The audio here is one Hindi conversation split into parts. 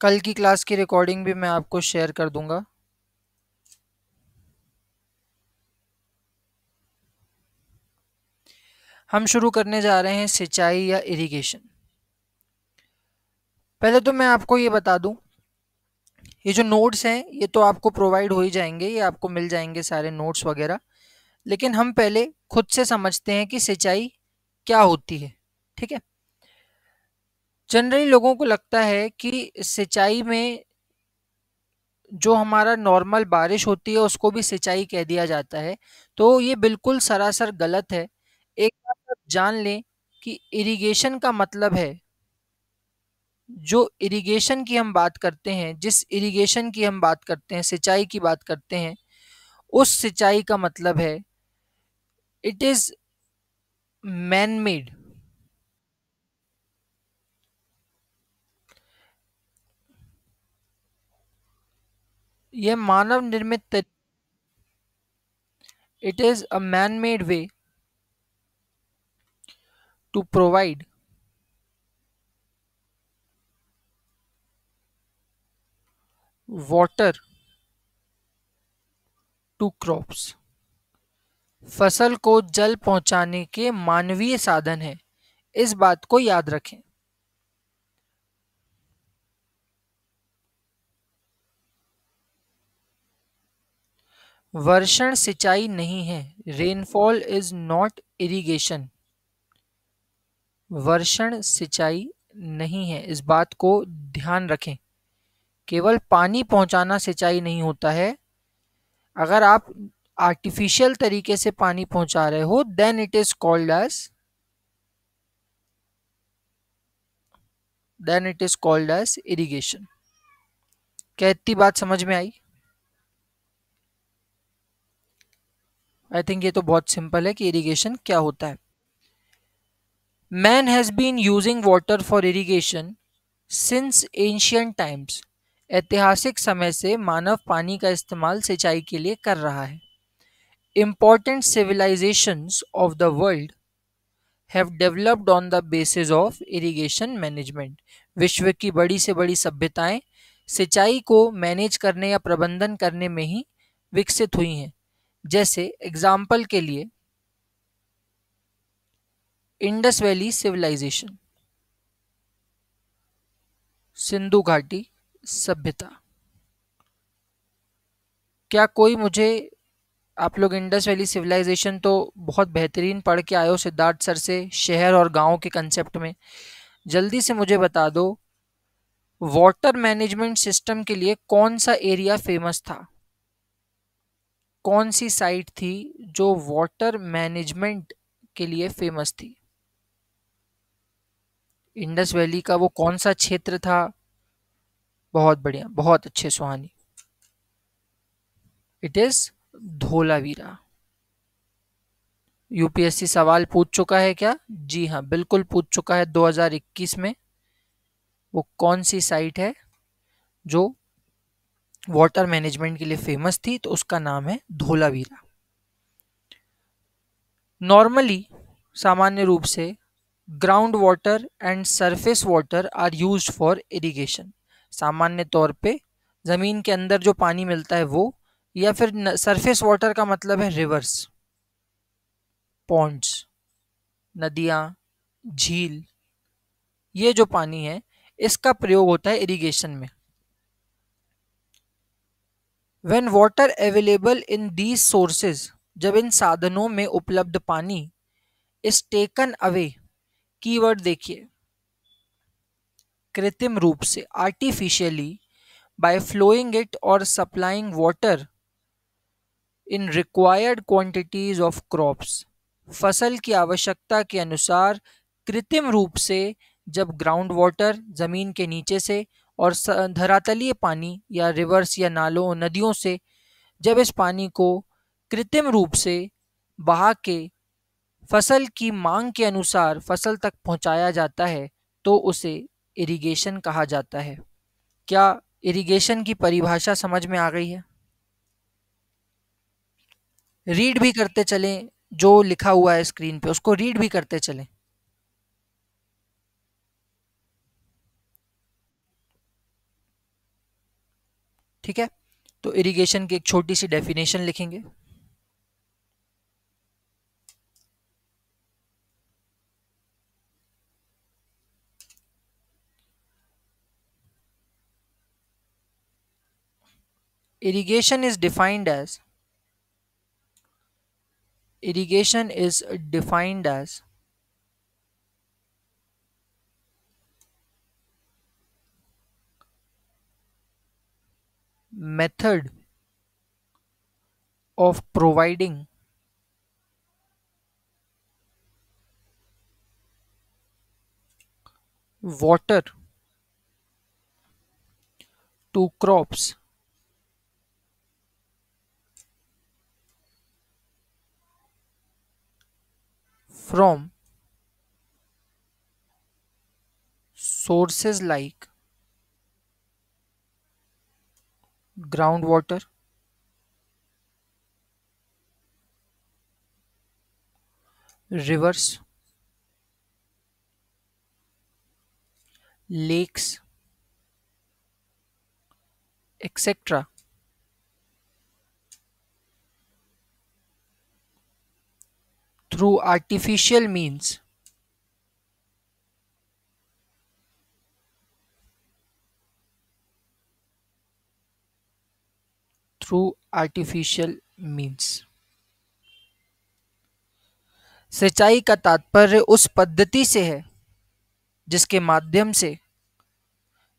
कल की क्लास की रिकॉर्डिंग भी मैं आपको शेयर कर दूंगा हम शुरू करने जा रहे हैं सिंचाई या इरिगेशन पहले तो मैं आपको ये बता दूं ये जो नोट्स हैं ये तो आपको प्रोवाइड हो ही जाएंगे ये आपको मिल जाएंगे सारे नोट्स वगैरह लेकिन हम पहले खुद से समझते हैं कि सिंचाई क्या होती है ठीक है जनरली लोगों को लगता है कि सिंचाई में जो हमारा नॉर्मल बारिश होती है उसको भी सिंचाई कह दिया जाता है तो ये बिल्कुल सरासर गलत है एक बात आप जान लें कि इरिगेशन का मतलब है जो इरिगेशन की हम बात करते हैं जिस इरिगेशन की हम बात करते हैं सिंचाई की बात करते हैं उस सिंचाई का मतलब है इट इज़ मैन मेड यह मानव निर्मित it is a man made way to provide water to crops फसल को जल पहुंचाने के मानवीय साधन है इस बात को याद रखें वर्षण सिंचाई नहीं है रेनफॉल इज नॉट इरीगेशन वर्षण सिंचाई नहीं है इस बात को ध्यान रखें केवल पानी पहुंचाना सिंचाई नहीं होता है अगर आप आर्टिफिशियल तरीके से पानी पहुंचा रहे हो then it is called as then it is called as irrigation क्या इतनी बात समझ में आई आई थिंक ये तो बहुत सिंपल है कि इरीगेशन क्या होता है man has been using water for irrigation since ancient times ऐतिहासिक समय से मानव पानी का इस्तेमाल सिंचाई के लिए कर रहा है important civilisation of the world have developed on the basis of irrigation management विश्व की बड़ी से बड़ी सभ्यताएं सिंचाई को मैनेज करने या प्रबंधन करने में ही विकसित हुई हैं जैसे एग्जाम्पल के लिए इंडस वैली सिविलाइजेशन सिंधु घाटी सभ्यता क्या कोई मुझे आप लोग इंडस वैली सिविलाइजेशन तो बहुत बेहतरीन पढ़ के आए हो सिद्धार्थ सर से शहर और गांव के कंसेप्ट में जल्दी से मुझे बता दो वाटर मैनेजमेंट सिस्टम के लिए कौन सा एरिया फेमस था कौन सी साइट थी जो वाटर मैनेजमेंट के लिए फेमस थी इंडस वैली का वो कौन सा क्षेत्र था बहुत बढ़िया बहुत अच्छे Suhani it is Dholavira UPSC सवाल पूछ चुका है क्या जी हाँ बिल्कुल पूछ चुका है 2021 में वो कौन सी साइट है जो वाटर मैनेजमेंट के लिए फेमस थी तो उसका नाम है धोलावीरा नॉर्मली सामान्य रूप से ground water and surface water are use for irrigation सामान्य तौर पे ज़मीन के अंदर जो पानी मिलता है वो या फिर सरफेस वाटर का मतलब है रिवर्स पॉन्ड्स नदियाँ झील ये जो पानी है इसका प्रयोग होता है इरिगेशन में when water available in these sources जब इन साधनों में उपलब्ध पानी इस टेकन अवे कीवर्ड देखिए कृत्रिम रूप से आर्टिफिशियली बाय फ्लोइंग इट और supplying water in required quantities of crops फसल की आवश्यकता के अनुसार कृत्रिम रूप से जब ग्राउंड वाटर ज़मीन के नीचे से और धरातलीय पानी या रिवर्स या नालों नदियों से जब इस पानी को कृत्रिम रूप से बहा के फसल की मांग के अनुसार फसल तक पहुंचाया जाता है तो उसे इरिगेशन कहा जाता है क्या इरिगेशन की परिभाषा समझ में आ गई है रीड भी करते चलें जो लिखा हुआ है स्क्रीन पे उसको रीड भी करते चलें ठीक है तो इरिगेशन की एक छोटी सी डेफिनेशन लिखेंगे irrigation is defined as irrigation is defined as method of providing water to crops from sources like groundwater rivers lakes etc through artificial means through artificial means. सिंचाई का तात्पर्य उस पद्धति से है जिसके माध्यम से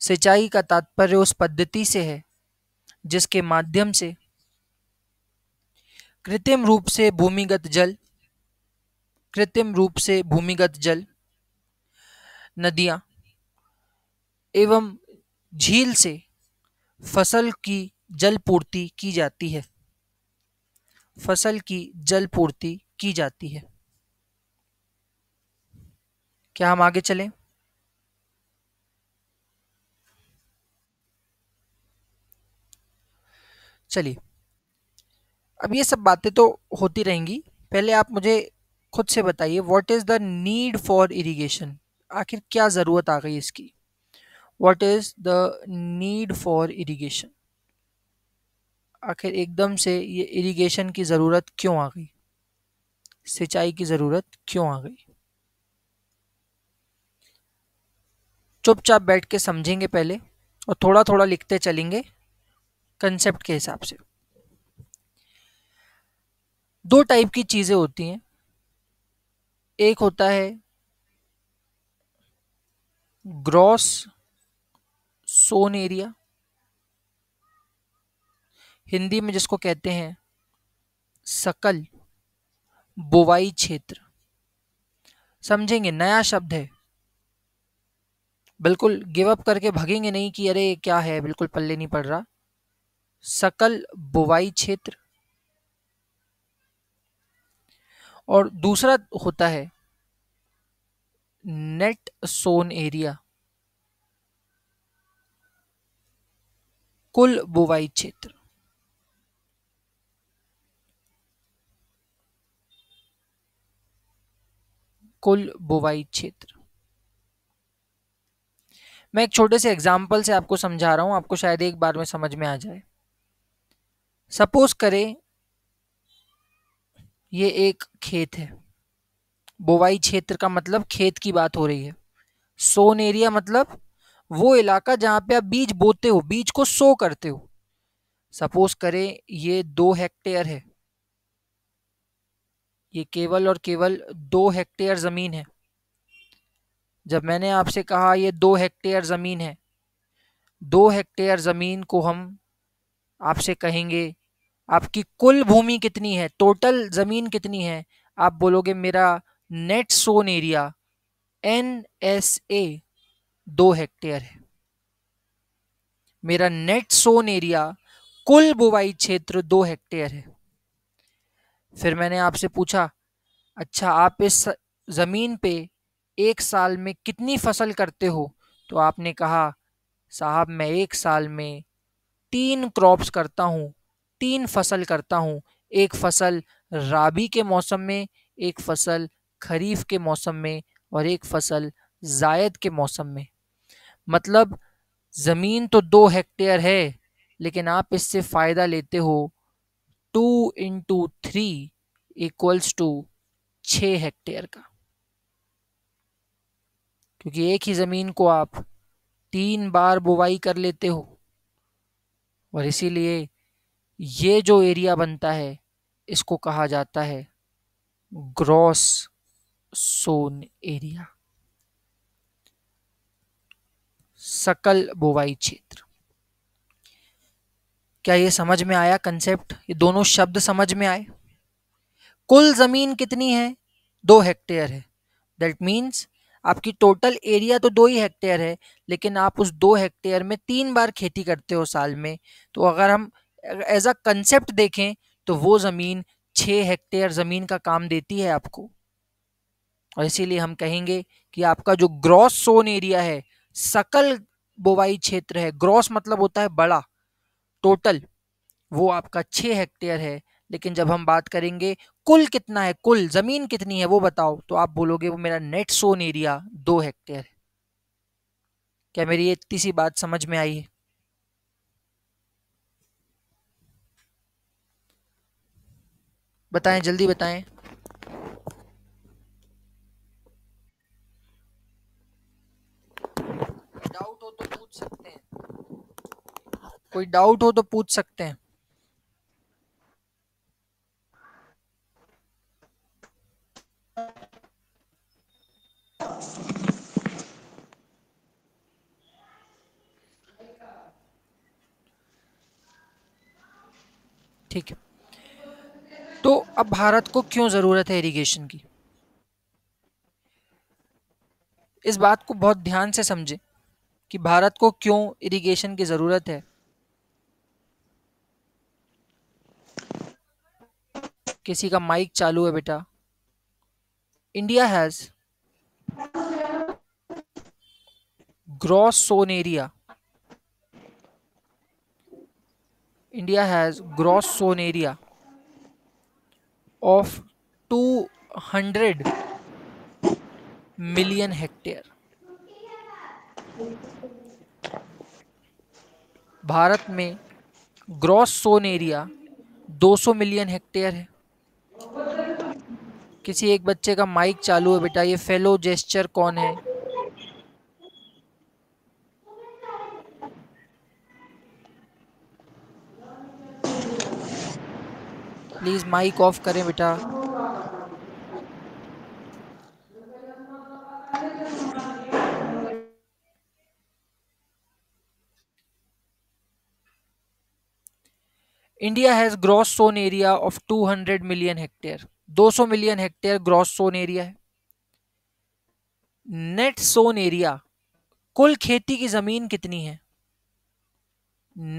सिंचाई का तात्पर्य उस पद्धति से है जिसके माध्यम से कृत्रिम रूप से भूमिगत जल कृत्रिम रूप से भूमिगत जल नदियाँ एवं झील से फसल की जल पूर्ति की जाती है फसल की जल पूर्ति की जाती है क्या हम आगे चलें चलिए अब ये सब बातें तो होती रहेंगी पहले आप मुझे खुद से बताइए what is the need for irrigation आखिर क्या ज़रूरत आ गई इसकी what is the need for irrigation आखिर एकदम से ये इरिगेशन की ज़रूरत क्यों आ गई सिंचाई की ज़रूरत क्यों आ गई चुपचाप बैठ के समझेंगे पहले और थोड़ा थोड़ा लिखते चलेंगे कंसेप्ट के हिसाब से दो टाइप की चीज़ें होती हैं एक होता है ग्रॉस सोन एरिया हिंदी में जिसको कहते हैं सकल बोवाई क्षेत्र समझेंगे नया शब्द है बिल्कुल गिव अप करके भगेंगे नहीं कि अरे क्या है बिल्कुल पल्ले नहीं पड़ रहा सकल बोवाई क्षेत्र और दूसरा होता है नेट सोन एरिया कुल बोवाई क्षेत्र कुल बोवाई क्षेत्र मैं एक छोटे से एग्जाम्पल से आपको समझा रहा हूं आपको शायद एक बार में समझ में आ जाए सपोज करें ये एक खेत है बोवाई क्षेत्र का मतलब खेत की बात हो रही है सोन एरिया मतलब वो इलाका जहां पे आप बीज बोते हो बीज को सो करते हो सपोज करें ये दो हेक्टेयर है ये केवल और केवल दो हेक्टेयर ज़मीन है जब मैंने आपसे कहा ये दो हेक्टेयर ज़मीन है दो हेक्टेयर ज़मीन को हम आपसे कहेंगे आपकी कुल भूमि कितनी है टोटल ज़मीन कितनी है आप बोलोगे मेरा net sown area N S A दो हेक्टेयर है मेरा नेट सोन एरिया कुल बुवाई क्षेत्र दो हेक्टेयर है फिर मैंने आपसे पूछा अच्छा आप इस ज़मीन पे एक साल में कितनी फसल करते हो तो आपने कहा साहब मैं एक साल में तीन क्रॉप्स करता हूँ तीन फसल करता हूँ एक फसल राबी के मौसम में एक फसल खरीफ के मौसम में और एक फसल जायद के मौसम में मतलब ज़मीन तो दो हेक्टेयर है लेकिन आप इससे फ़ायदा लेते हो two into three equals to छ हेक्टेयर का क्योंकि एक ही ज़मीन को आप तीन बार बुवाई कर लेते हो और इसीलिए ये जो एरिया बनता है इसको कहा जाता है ग्रॉस सोन एरिया सकल बुवाई क्षेत्र क्या ये समझ में आया कंसेप्ट ये दोनों शब्द समझ में आए कुल ज़मीन कितनी है दो हेक्टेयर है दैट मीन्स आपकी टोटल एरिया तो दो ही हेक्टेयर है लेकिन आप उस दो हेक्टेयर में तीन बार खेती करते हो साल में तो अगर हम एज अ कंसेप्ट देखें तो वो ज़मीन छः हेक्टेयर ज़मीन का काम देती है आपको और इसीलिए हम कहेंगे कि आपका जो ग्रॉस सोन एरिया है सकल बोवाई क्षेत्र है ग्रॉस मतलब होता है बड़ा टोटल वो आपका छः हेक्टेयर है लेकिन जब हम बात करेंगे कुल कितना है कुल ज़मीन कितनी है वो बताओ तो आप बोलोगे वो मेरा नेट सोन एरिया दो हेक्टेयर है क्या मेरी इतनी सी बात समझ में आई है बताएं जल्दी बताएं डाउट हो तो पूछ सकते हैं कोई डाउट हो तो पूछ सकते हैं ठीक है तो अब भारत को क्यों ज़रूरत है इरिगेशन की इस बात को बहुत ध्यान से समझें कि भारत को क्यों इरिगेशन की ज़रूरत है किसी का माइक चालू है बेटा India has gross sown area India has gross sown area of two hundred million hectare Bharat में gross sown area 200 million hectare है किसी एक बच्चे का माइक चालू है बेटा ये फेलो जेस्चर कौन है प्लीज़ माइक ऑफ करें बेटा India has gross sown area of 200 million hectare 200 million hectare gross sown area है नेट सोन एरिया कुल खेती की ज़मीन कितनी है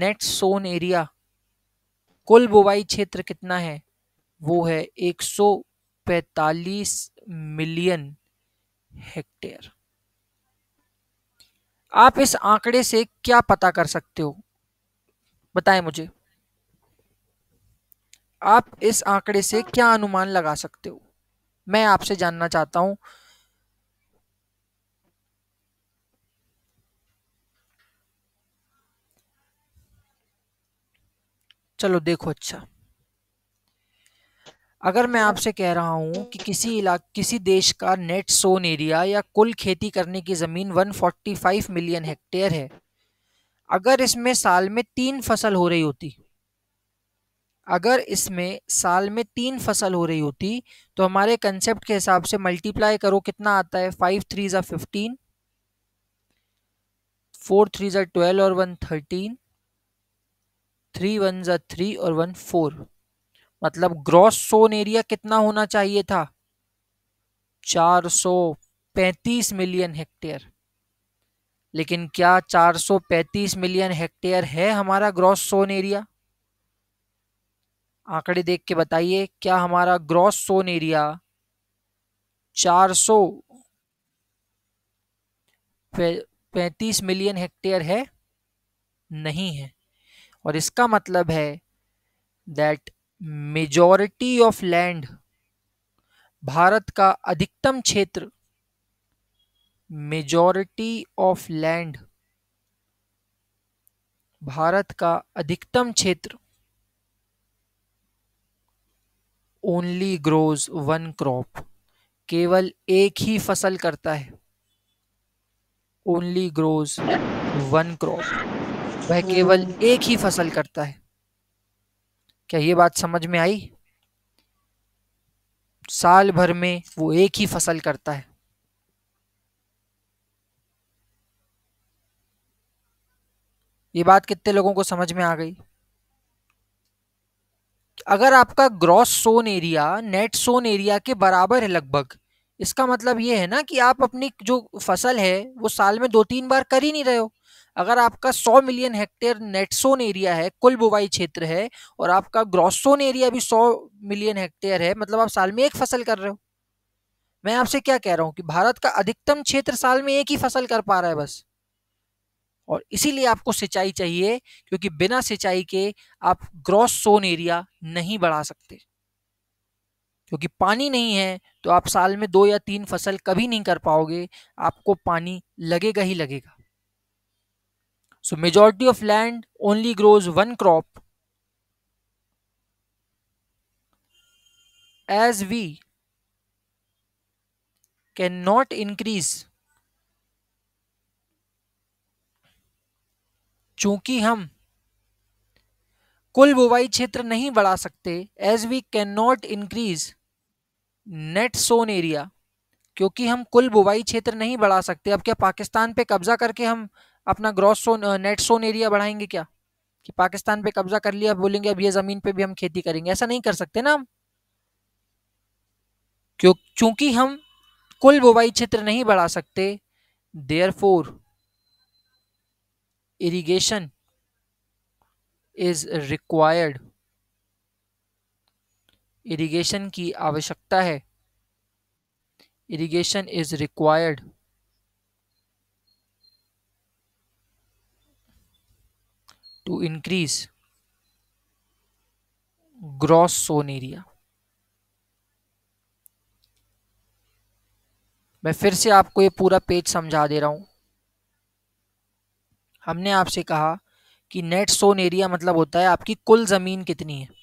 नेट सोन एरिया कुल बुवाई क्षेत्र कितना है वो है 145 मिलियन हेक्टेयर आप इस आंकड़े से क्या पता कर सकते हो बताएं मुझे आप इस आंकड़े से क्या अनुमान लगा सकते हो मैं आपसे जानना चाहता हूं चलो देखो अच्छा अगर मैं आपसे कह रहा हूं कि किसी इलाके किसी देश का नेट सोन एरिया या कुल खेती करने की ज़मीन 145 मिलियन हेक्टेयर है अगर इसमें साल में तीन फसल हो रही होती अगर इसमें साल में तीन फसल हो रही होती तो हमारे कंसेप्ट के हिसाब से मल्टीप्लाई करो कितना आता है फाइव थ्री ज़ा फिफ्टीन फोर थ्री ज़ा ट्वेल्व और वन थर्टीन थ्री वन ज़ा थ्री और वन फोर मतलब ग्रॉस सोन एरिया कितना होना चाहिए था चार सौ पैंतीस मिलियन हेक्टेयर लेकिन क्या चार पैंतीस मिलियन हेक्टेयर है हमारा ग्रॉस सोन एरिया आंकड़े देख के बताइए क्या हमारा ग्रॉस सोन एरिया 400 पैंतीस मिलियन हेक्टेयर है नहीं है और इसका मतलब है that majority of land Bharat का अधिकतम क्षेत्र मेजॉरिटी ऑफ लैंड भारत का अधिकतम क्षेत्र ओनली ग्रोज वन क्रॉप केवल एक ही फसल करता है ओनली ग्रोज वन क्रॉप वह केवल एक ही फसल करता है क्या ये बात समझ में आई साल भर में वो एक ही फसल करता है ये बात कितने लोगों को समझ में आ गई अगर आपका gross sown area net sown area के बराबर है लगभग इसका मतलब ये है ना कि आप अपनी जो फसल है वो साल में दो तीन बार कर ही नहीं रहे हो अगर आपका 100 million hectare net sown area है कुल बुवाई क्षेत्र है और आपका ग्रॉस सोन एरिया भी 100 मिलियन हेक्टेयर है मतलब आप साल में एक फसल कर रहे हो मैं आपसे क्या कह रहा हूँ कि भारत का अधिकतम क्षेत्र साल में एक ही फसल कर पा रहा है बस और इसीलिए आपको सिंचाई चाहिए क्योंकि बिना सिंचाई के आप ग्रॉस सोन एरिया नहीं बढ़ा सकते क्योंकि पानी नहीं है तो आप साल में दो या तीन फसल कभी नहीं कर पाओगे आपको पानी लगेगा ही लगेगा so majority of land only grows one crop as we can not increase चूंकि हम कुल बुवाई क्षेत्र नहीं बढ़ा सकते as we can not increase net sown area क्योंकि हम कुल बुवाई क्षेत्र नहीं बढ़ा सकते अब क्या पाकिस्तान पे कब्जा करके हम अपना gross sown net sown area बढ़ाएंगे क्या कि पाकिस्तान पे कब्जा कर लिया बोलेंगे अब ये ज़मीन पे भी हम खेती करेंगे ऐसा नहीं कर सकते ना हम क्यों चूंकि हम कुल बुवाई क्षेत्र नहीं बढ़ा सकते therefore irrigation is required irrigation की आवश्यकता है irrigation is required to increase gross sown area मैं फिर से आपको ये पूरा पेज समझा दे रहा हूँ हमने आपसे कहा कि नेट सोन एरिया मतलब होता है आपकी कुल ज़मीन कितनी है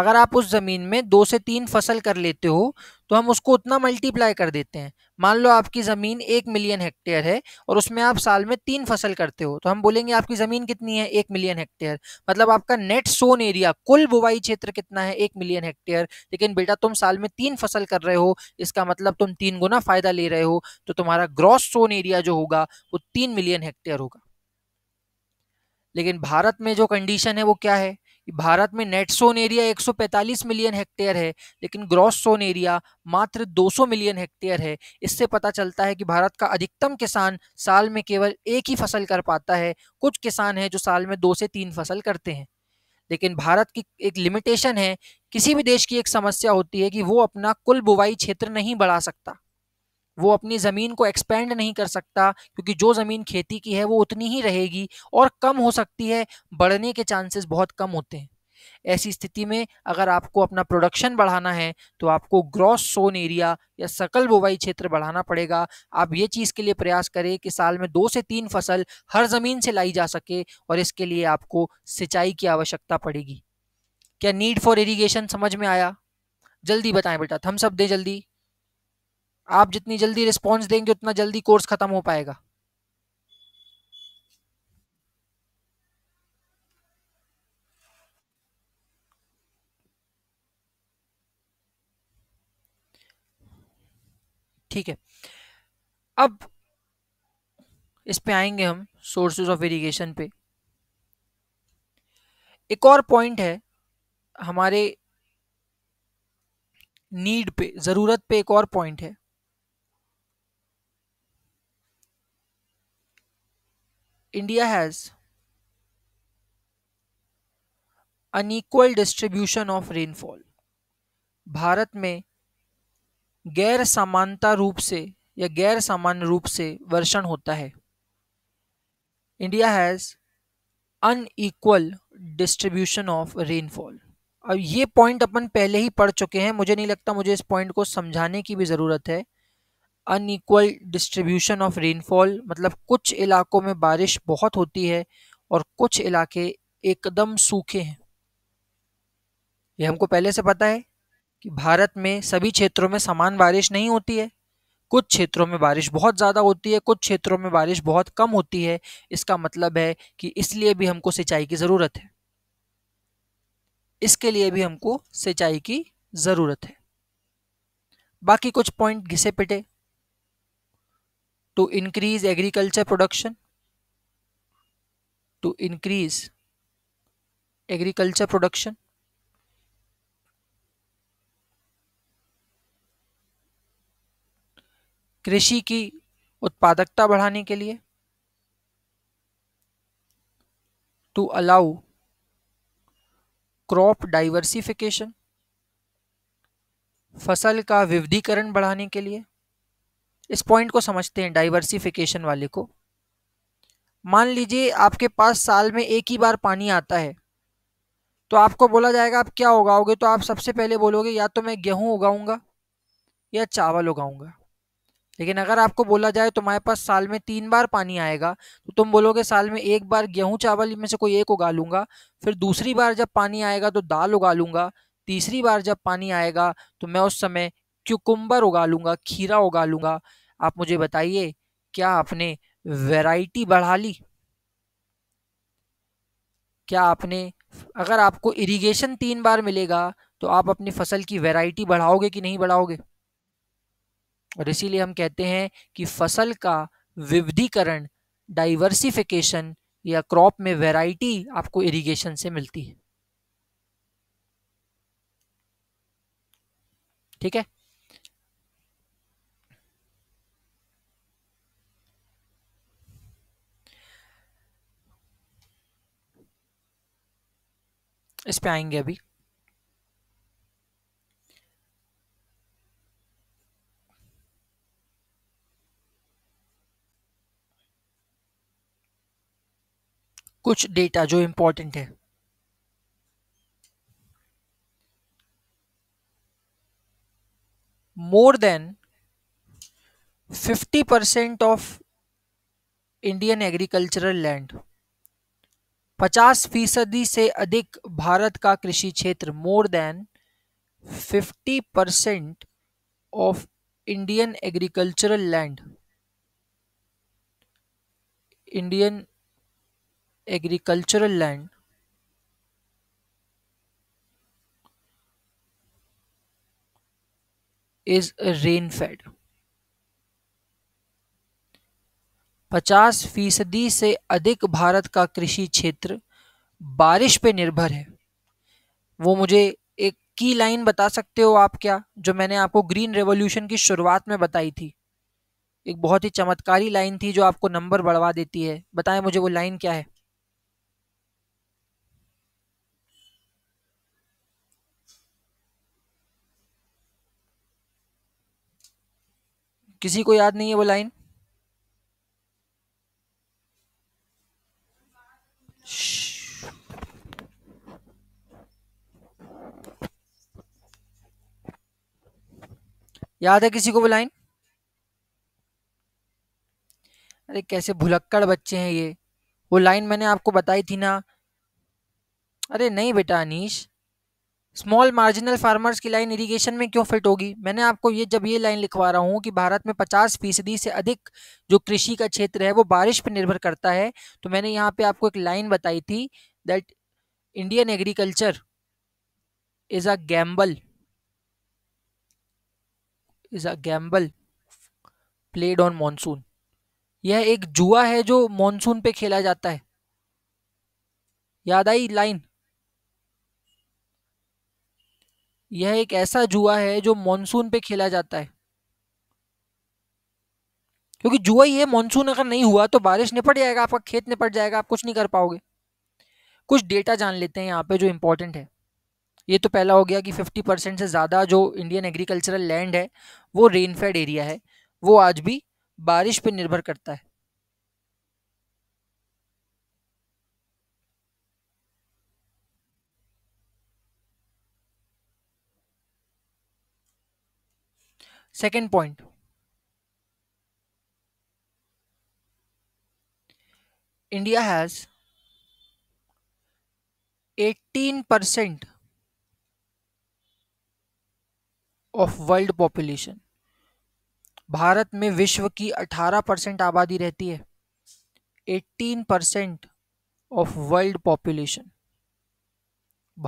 अगर आप उस ज़मीन में दो से तीन फसल कर लेते हो तो हम उसको उतना मल्टीप्लाई कर देते हैं मान लो आपकी ज़मीन एक मिलियन हेक्टेयर है और उसमें आप साल में तीन फसल करते हो तो हम बोलेंगे आपकी ज़मीन कितनी है एक मिलियन हेक्टेयर मतलब आपका नेट सोन एरिया कुल बुवाई क्षेत्र कितना है एक मिलियन हेक्टेयर लेकिन बेटा तुम साल में तीन फसल कर रहे हो इसका मतलब तुम तीन गुना फ़ायदा ले रहे हो तो तुम्हारा ग्रॉस सोन एरिया जो होगा वो तीन मिलियन हेक्टेयर होगा लेकिन भारत में जो कंडीशन है वो क्या है भारत में net sown area 145 million hectare है लेकिन ग्रॉस सोन एरिया मात्र 200 मिलियन हेक्टेयर है इससे पता चलता है कि भारत का अधिकतम किसान साल में केवल एक ही फसल कर पाता है कुछ किसान हैं जो साल में दो से तीन फसल करते हैं लेकिन भारत की एक लिमिटेशन है किसी भी देश की एक समस्या होती है कि वो अपना कुल बुवाई क्षेत्र नहीं बढ़ा सकता वो अपनी ज़मीन को एक्सपेंड नहीं कर सकता क्योंकि जो ज़मीन खेती की है वो उतनी ही रहेगी और कम हो सकती है बढ़ने के चांसेस बहुत कम होते हैं ऐसी स्थिति में अगर आपको अपना प्रोडक्शन बढ़ाना है तो आपको ग्रॉस सोन एरिया या सकल बुवाई क्षेत्र बढ़ाना पड़ेगा आप ये चीज़ के लिए प्रयास करें कि साल में दो से तीन फसल हर ज़मीन से लाई जा सके और इसके लिए आपको सिंचाई की आवश्यकता पड़ेगी क्या नीड फॉर इरीगेशन समझ में आया जल्दी बताएं बेटा थम्स अप दे जल्दी आप जितनी जल्दी रिस्पॉन्स देंगे उतना जल्दी कोर्स खत्म हो पाएगा ठीक है अब इस पे आएंगे हम सोर्सेज ऑफ इरिगेशन पे एक और पॉइंट है हमारे नीड पे ज़रूरत पे एक और पॉइंट है India has unequal distribution of rainfall Bharat में गैर समानता रूप से या गैर सामान्य रूप से वर्षण होता है India has unequal distribution of rainfall अब ये पॉइंट अपन पहले ही पढ़ चुके हैं मुझे नहीं लगता मुझे इस पॉइंट को समझाने की भी ज़रूरत है अनईक्वल डिस्ट्रीब्यूशन ऑफ रेनफॉल मतलब कुछ इलाकों में बारिश बहुत होती है और कुछ इलाके एकदम सूखे हैं ये हमको पहले से पता है कि भारत में सभी क्षेत्रों में समान बारिश नहीं होती है कुछ क्षेत्रों में बारिश बहुत ज़्यादा होती है कुछ क्षेत्रों में बारिश बहुत कम होती है इसका मतलब है कि इसलिए भी हमको सिंचाई की ज़रूरत है इसके लिए भी हमको सिंचाई की ज़रूरत है बाकी कुछ पॉइंट घिसे पिटे to increase agriculture production to increase agriculture production कृषि की उत्पादकता बढ़ाने के लिए टू अलाउ क्रॉप डाइवर्सिफिकेशन फसल का विविधीकरण बढ़ाने के लिए इस पॉइंट को समझते हैं डाइवर्सिफिकेशन वाले को मान लीजिए आपके पास साल में एक ही बार पानी आता है तो आपको बोला जाएगा आप क्या उगाओगे तो आप सबसे पहले बोलोगे या तो मैं गेहूं उगाऊंगा या चावल उगाऊंगा लेकिन अगर आपको बोला जाए तुम्हारे पास साल में तीन बार पानी आएगा तो तुम बोलोगे साल में एक बार गेहूँ चावल में से कोई एक उगा लूँगा फिर दूसरी बार जब पानी आएगा तो दाल उगा लूँगा तीसरी बार जब पानी आएगा तो मैं उस समय क्यूकुम्बर उगा लूँगा खीरा उगा लूँगा आप मुझे बताइए क्या आपने वैरायटी बढ़ा ली क्या आपने अगर आपको इरिगेशन तीन बार मिलेगा तो आप अपनी फसल की वैरायटी बढ़ाओगे कि नहीं बढ़ाओगे और इसीलिए हम कहते हैं कि फसल का विविधीकरण डाइवर्सिफिकेशन या क्रॉप में वैरायटी आपको इरिगेशन से मिलती है ठीक है इस पे आएंगे अभी कुछ डेटा जो इंपॉर्टेंट है more than fifty percent of Indian agricultural land पचास फीसदी से अधिक भारत का कृषि क्षेत्र more than fifty percent of Indian agricultural land Indian agricultural land is rainfed पचास फीसदी से अधिक भारत का कृषि क्षेत्र बारिश पे निर्भर है वो मुझे एक की लाइन बता सकते हो आप क्या जो मैंने आपको ग्रीन रेवोल्यूशन की शुरुआत में बताई थी एक बहुत ही चमत्कारी लाइन थी जो आपको नंबर बढ़वा देती है बताएं मुझे वो लाइन क्या है किसी को याद नहीं है वो लाइन याद है किसी को वो लाइन अरे कैसे भुलक्कड़ बच्चे हैं ये वो लाइन मैंने आपको बताई थी ना अरे नहीं बेटा अनिश स्मॉल मार्जिनल फार्मर्स की लाइन इरिगेशन में क्यों फिट होगी मैंने आपको ये जब ये लाइन लिखवा रहा हूँ कि भारत में 50 फीसदी से अधिक जो कृषि का क्षेत्र है वो बारिश पर निर्भर करता है तो मैंने यहाँ पे आपको एक लाइन बताई थी that Indian agriculture is a gamble is a gamble played on monsoon यह एक जुआ है जो मानसून पे खेला जाता है याद आई लाइन यह एक ऐसा जुआ है जो मानसून पे खेला जाता है क्योंकि जुआ ये मानसून अगर नहीं हुआ तो बारिश निपट जाएगा आपका खेत निपट जाएगा आप कुछ नहीं कर पाओगे कुछ डेटा जान लेते हैं यहाँ पे जो इम्पोर्टेंट है ये तो पहला हो गया कि 50 परसेंट से ज़्यादा जो इंडियन एग्रीकल्चरल लैंड है वो रेनफेड एरिया है वो आज भी बारिश पर निर्भर करता है second point India has 18% of world population Bharat में विश्व की 18 परसेंट आबादी रहती है 18 percent of world population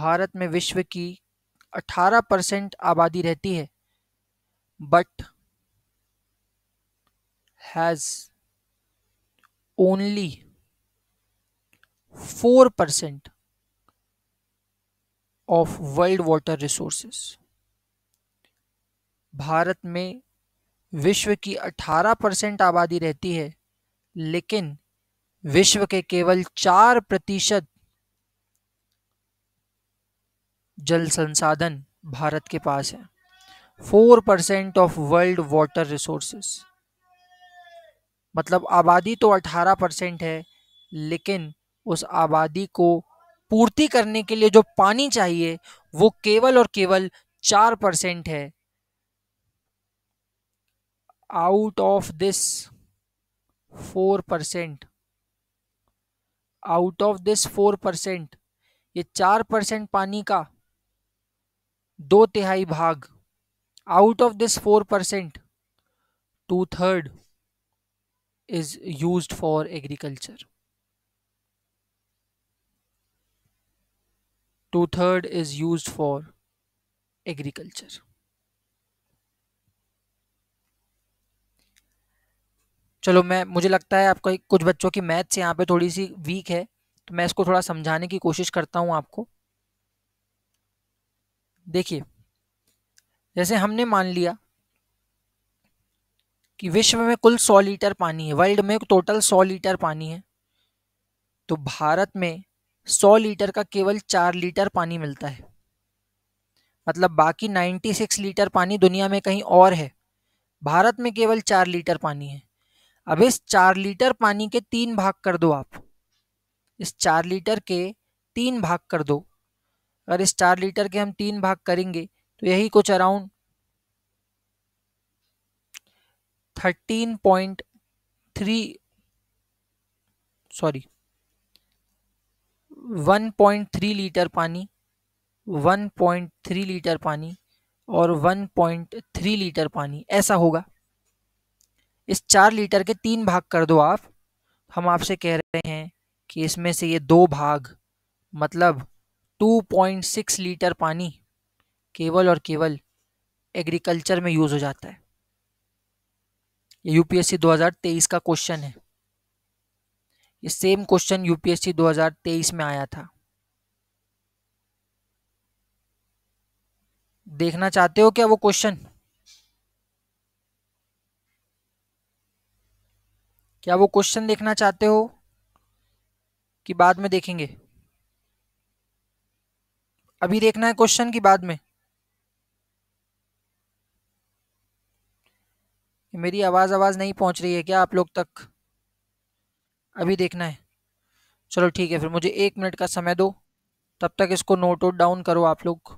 Bharat में विश्व की 18 परसेंट आबादी रहती है but has only 4% of world water resources. Bharat में विश्व की 18 परसेंट आबादी रहती है लेकिन विश्व के केवल चार प्रतिशत जल संसाधन भारत के पास है four percent of world water resources मतलब आबादी तो अठारह परसेंट है लेकिन उस आबादी को पूर्ति करने के लिए जो पानी चाहिए वो केवल और केवल चार परसेंट है out of this four percent out of this four percent ये चार परसेंट पानी का दो तिहाई भाग out of this four percent two third is use for agriculture two third is use for agriculture चलो मैं मुझे लगता है आपका कुछ बच्चों की मैथ्स यहाँ पे थोड़ी सी वीक है तो मैं इसको थोड़ा समझाने की कोशिश करता हूँ आपको देखिए जैसे हमने मान लिया कि विश्व में कुल सौ लीटर पानी है वर्ल्ड में टोटल सौ लीटर पानी है तो भारत में सौ लीटर का केवल चार लीटर पानी मिलता है मतलब बाकी नाइन्टी सिक्स लीटर पानी दुनिया में कहीं और है भारत में केवल चार लीटर पानी है अब इस चार लीटर पानी के तीन भाग कर दो आप इस चार लीटर के तीन भाग कर दो अगर इस चार लीटर के हम तीन भाग करेंगे तो यही कुछ around thirteen point three sorry one point three litre पानी वन पॉइंट थ्री लीटर पानी और वन पॉइंट थ्री लीटर पानी ऐसा होगा इस चार लीटर के तीन भाग कर दो आप हम आपसे कह रहे हैं कि इसमें से ये दो भाग मतलब टू पॉइंट सिक्स लीटर पानी केवल और केवल एग्रीकल्चर में यूज़ हो जाता है ये यूपीएससी 2023 का क्वेश्चन है ये सेम क्वेश्चन यूपीएससी 2023 में आया था देखना चाहते हो क्या वो क्वेश्चन क्या वो क्वेश्चन देखना चाहते हो कि बाद में देखेंगे अभी देखना है क्वेश्चन की बाद में मेरी आवाज़ आवाज़ नहीं पहुंच रही है क्या आप लोग तक अभी देखना है चलो ठीक है फिर मुझे एक मिनट का समय दो तब तक इसको नोट आउट डाउन करो आप लोग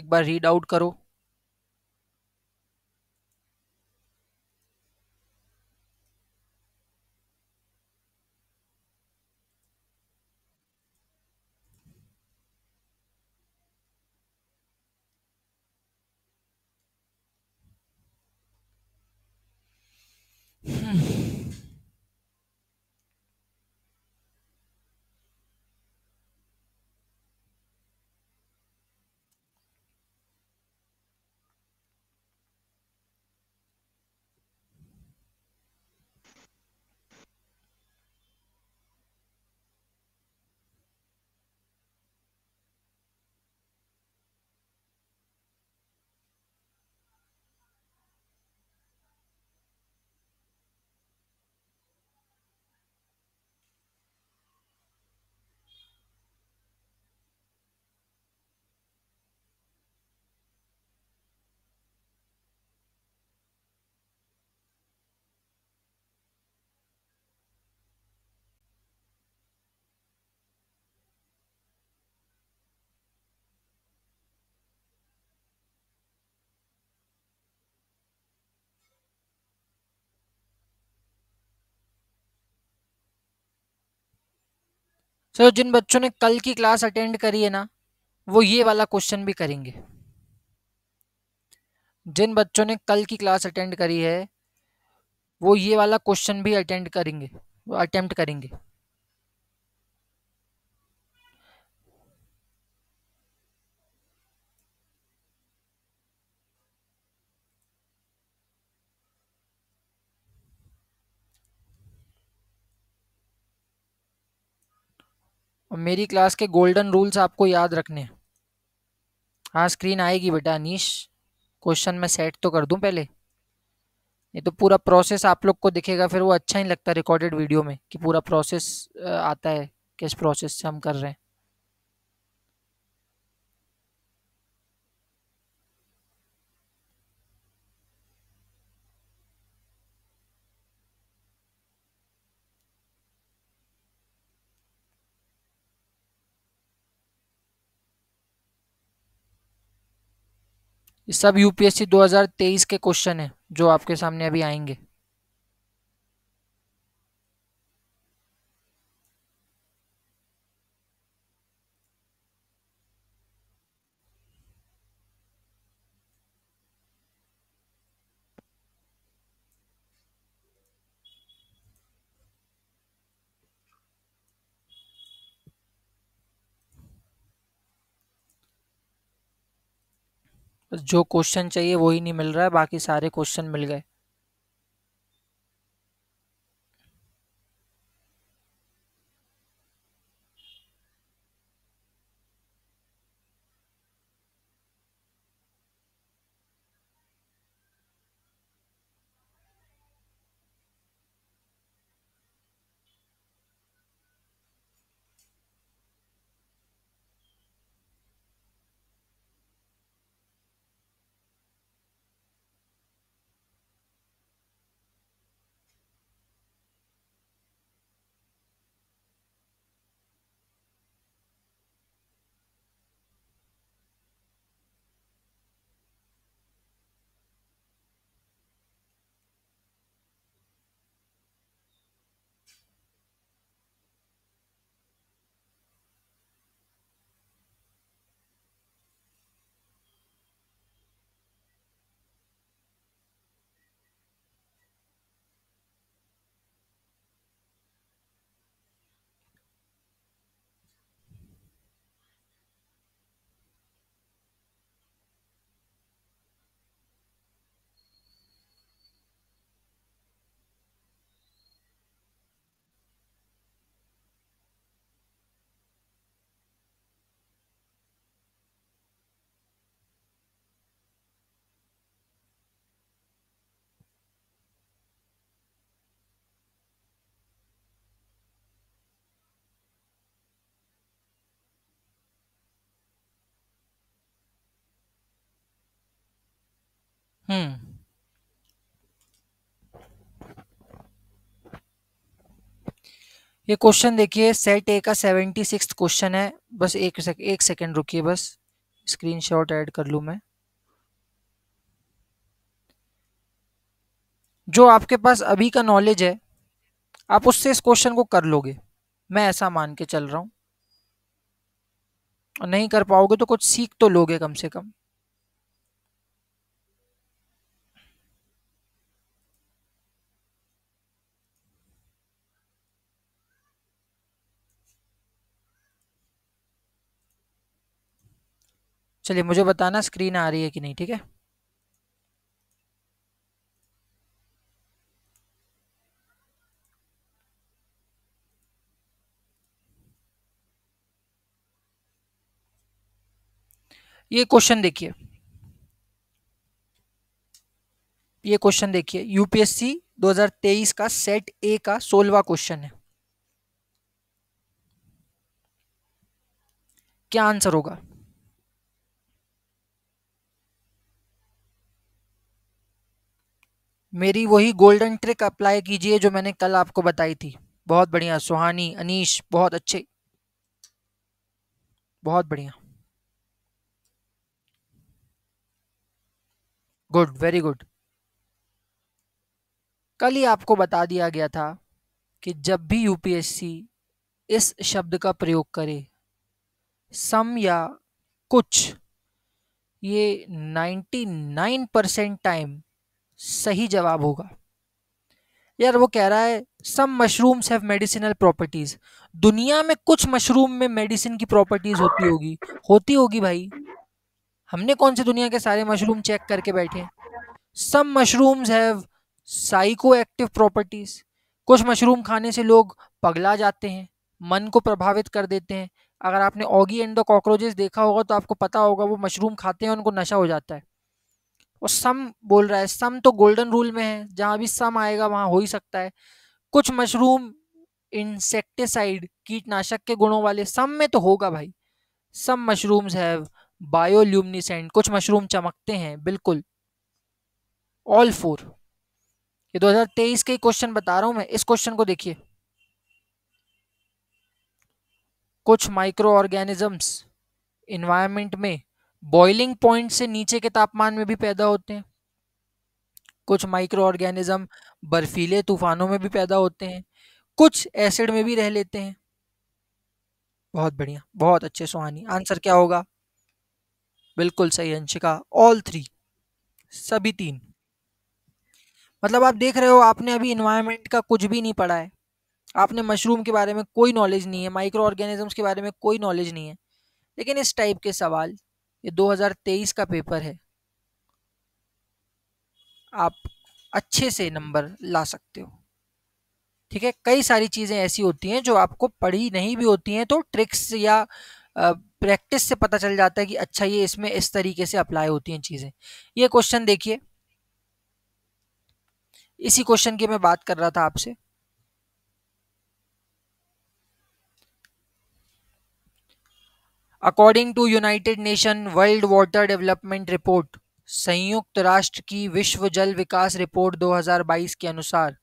एक बार रीड आउट करो सर so, जिन बच्चों ने कल की क्लास अटेंड करी है ना वो ये वाला क्वेश्चन भी करेंगे जिन बच्चों ने कल की क्लास अटेंड करी है वो ये वाला क्वेश्चन भी अटेंड करेंगे अटेम्प्ट करेंगे मेरी क्लास के गोल्डन रूल्स आपको याद रखने हाँ स्क्रीन आएगी बेटा अनिश क्वेश्चन मैं सेट तो कर दूं पहले ये तो पूरा प्रोसेस आप लोग को दिखेगा फिर वो अच्छा ही लगता रिकॉर्डेड वीडियो में कि पूरा प्रोसेस आता है किस प्रोसेस से हम कर रहे हैं सब यूपीएससी 2023 के क्वेश्चन है जो आपके सामने अभी आएंगे जो क्वेश्चन चाहिए वही नहीं मिल रहा है बाकी सारे क्वेश्चन मिल गए हम्म। ये क्वेश्चन देखिए सेट ए का सेवेंटी सिक्स क्वेश्चन है बस एक सेक, एक सेकेंड रुकिए बस स्क्रीनशॉट ऐड कर लूँ मैं जो आपके पास अभी का नॉलेज है आप उससे इस क्वेश्चन को कर लोगे मैं ऐसा मान के चल रहा हूँ और नहीं कर पाओगे तो कुछ सीख तो लोगे कम से कम चलिए मुझे बताना स्क्रीन आ रही है कि नहीं ठीक है ये क्वेश्चन देखिए ये क्वेश्चन देखिए यूपीएससी 2023 का सेट ए का सोलवा क्वेश्चन है क्या आंसर होगा मेरी वही गोल्डन ट्रिक अप्लाई कीजिए जो मैंने कल आपको बताई थी बहुत बढ़िया सुहानी अनीश बहुत अच्छे बहुत बढ़िया गुड वेरी गुड कल ही आपको बता दिया गया था कि जब भी यूपीएससी इस शब्द का प्रयोग करे सम या कुछ ये 99 परसेंट टाइम सही जवाब होगा यार वो कह रहा है some mushrooms have medicinal properties दुनिया में कुछ मशरूम में मेडिसिन की प्रॉपर्टीज़ होती होगी होती होगी भाई हमने कौन से दुनिया के सारे मशरूम चेक करके बैठे some mushrooms have psychoactive properties कुछ मशरूम खाने से लोग पगला जाते हैं मन को प्रभावित कर देते हैं अगर आपने ऑगी एंड द कॉकरोचेस देखा होगा तो आपको पता होगा वो मशरूम खाते हैं उनको नशा हो जाता है और सम बोल रहा है सम तो गोल्डन रूल में है जहाँ भी सम आएगा वहाँ हो ही सकता है कुछ मशरूम इंसेक्टिसाइड कीटनाशक के गुणों वाले सम में तो होगा भाई सम मशरूम्स हैव बायोल्यूमिनिसेंट कुछ मशरूम चमकते हैं बिल्कुल ऑल फोर ये 2023 के क्वेश्चन बता रहा हूं मैं इस क्वेश्चन को देखिए कुछ माइक्रो ऑर्गेनिजम्स इन्वायरमेंट में बॉइलिंग पॉइंट से नीचे के तापमान में भी पैदा होते हैं कुछ माइक्रो ऑर्गेनिज्म बर्फीले तूफानों में भी पैदा होते हैं कुछ एसिड में भी रह लेते हैं बहुत बढ़िया बहुत अच्छे सुहानी आंसर क्या होगा बिल्कुल सही अंशिका ऑल थ्री सभी तीन मतलब आप देख रहे हो आपने अभी इन्वायरमेंट का कुछ भी नहीं पढ़ा है आपने मशरूम के बारे में कोई नॉलेज नहीं है माइक्रो ऑर्गेनिजम्स के बारे में कोई नॉलेज नहीं है लेकिन इस टाइप के सवाल ये 2023 का पेपर है आप अच्छे से नंबर ला सकते हो ठीक है कई सारी चीज़ें ऐसी होती हैं जो आपको पढ़ी नहीं भी होती हैं तो ट्रिक्स या प्रैक्टिस से पता चल जाता है कि अच्छा ये इसमें इस तरीके से अप्लाई होती हैं चीज़ें ये क्वेश्चन देखिए इसी क्वेश्चन की मैं बात कर रहा था आपसे according to United Nation world water development report संयुक्त राष्ट्र की विश्व जल विकास रिपोर्ट 2022 के अनुसार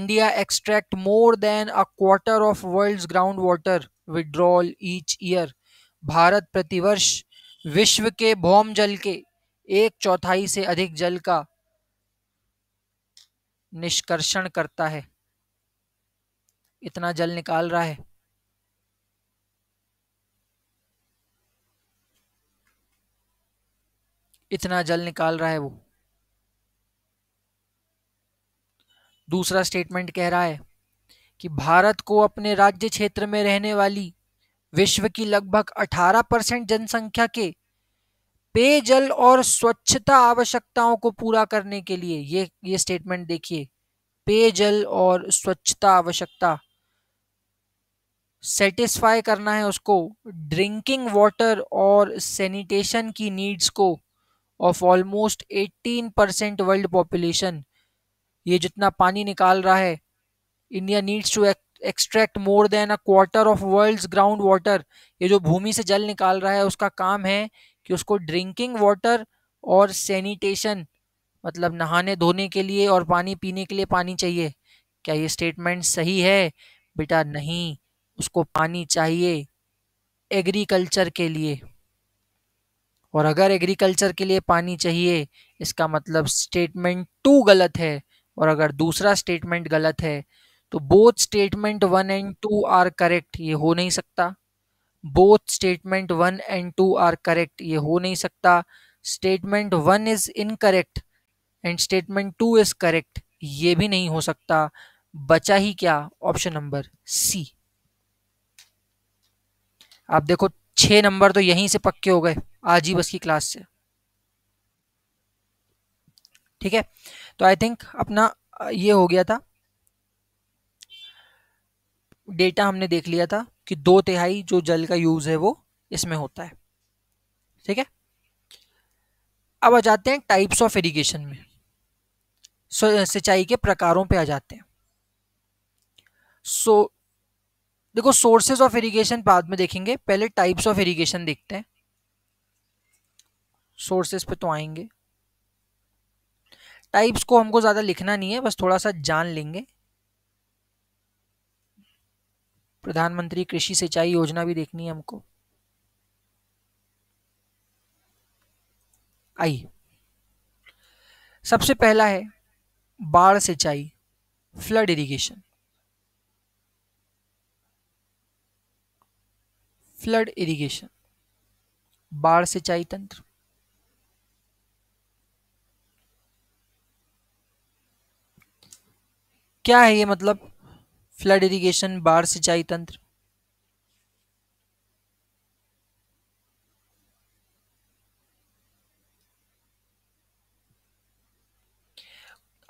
India extract more than a quarter of world's ground water withdrawal each year Bharat प्रतिवर्ष विश्व के भौम जल के एक चौथाई से अधिक जल का निष्कर्षण करता है इतना जल निकाल रहा है इतना जल निकाल रहा है वो दूसरा स्टेटमेंट कह रहा है कि भारत को अपने राज्य क्षेत्र में रहने वाली विश्व की लगभग 18 परसेंट जनसंख्या के पेयजल और स्वच्छता आवश्यकताओं को पूरा करने के लिए ये ये स्टेटमेंट देखिए पेयजल और स्वच्छता आवश्यकता सेटिस्फाई करना है उसको ड्रिंकिंग वाटर और सैनिटेशन की नीड्स को of almost 18 percent world population ये जितना पानी निकाल रहा है India needs to extract more than a quarter of world's ground water ये जो भूमि से जल निकाल रहा है उसका काम है कि उसको ड्रिंकिंग वाटर और सैनिटेशन मतलब नहाने धोने के लिए और पानी पीने के लिए पानी चाहिए क्या ये स्टेटमेंट सही है बेटा नहीं उसको पानी चाहिए एग्रीकल्चर के लिए और अगर एग्रीकल्चर के लिए पानी चाहिए इसका मतलब स्टेटमेंट टू गलत है और अगर दूसरा स्टेटमेंट गलत है तो both statement one and two are correct ये हो नहीं सकता both statement one and two are correct ये हो नहीं सकता statement one is incorrect and statement two is correct ये भी नहीं हो सकता बचा ही क्या ऑप्शन नंबर सी आप देखो छः नंबर तो यहीं से पक्के हो गए आज ही बस की क्लास से ठीक है तो आई थिंक अपना ये हो गया था डेटा हमने देख लिया था कि दो तिहाई जो जल का यूज़ है वो इसमें होता है ठीक है अब आ जाते हैं टाइप्स ऑफ इरिगेशन में सिंचाई के प्रकारों पे आ जाते हैं सो देखो सोर्सेज ऑफ इरीगेशन बाद में देखेंगे पहले टाइप्स ऑफ इरीगेशन देखते हैं सोर्सेज पे तो आएंगे टाइप्स को हमको ज़्यादा लिखना नहीं है बस थोड़ा सा जान लेंगे प्रधानमंत्री कृषि सिंचाई योजना भी देखनी है हमको आई सबसे पहला है बाढ़ सिंचाई फ्लड इरिगेशन फ्लड इरिगेशन बाढ़ सिंचाई तंत्र क्या है ये मतलब फ्लड इरिगेशन बाढ़ सिंचाई तंत्र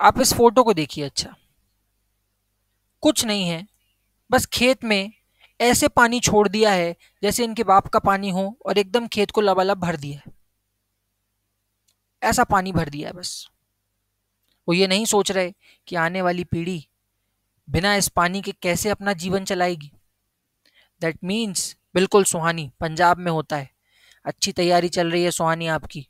आप इस फोटो को देखिए अच्छा कुछ नहीं है बस खेत में ऐसे पानी छोड़ दिया है जैसे इनके बाप का पानी हो और एकदम खेत को लबालब भर दिया है ऐसा पानी भर दिया है बस वो ये नहीं सोच रहे कि आने वाली पीढ़ी बिना इस पानी के कैसे अपना जीवन चलाएगी दैट मीन्स बिल्कुल सुहानी पंजाब में होता है अच्छी तैयारी चल रही है सुहानी आपकी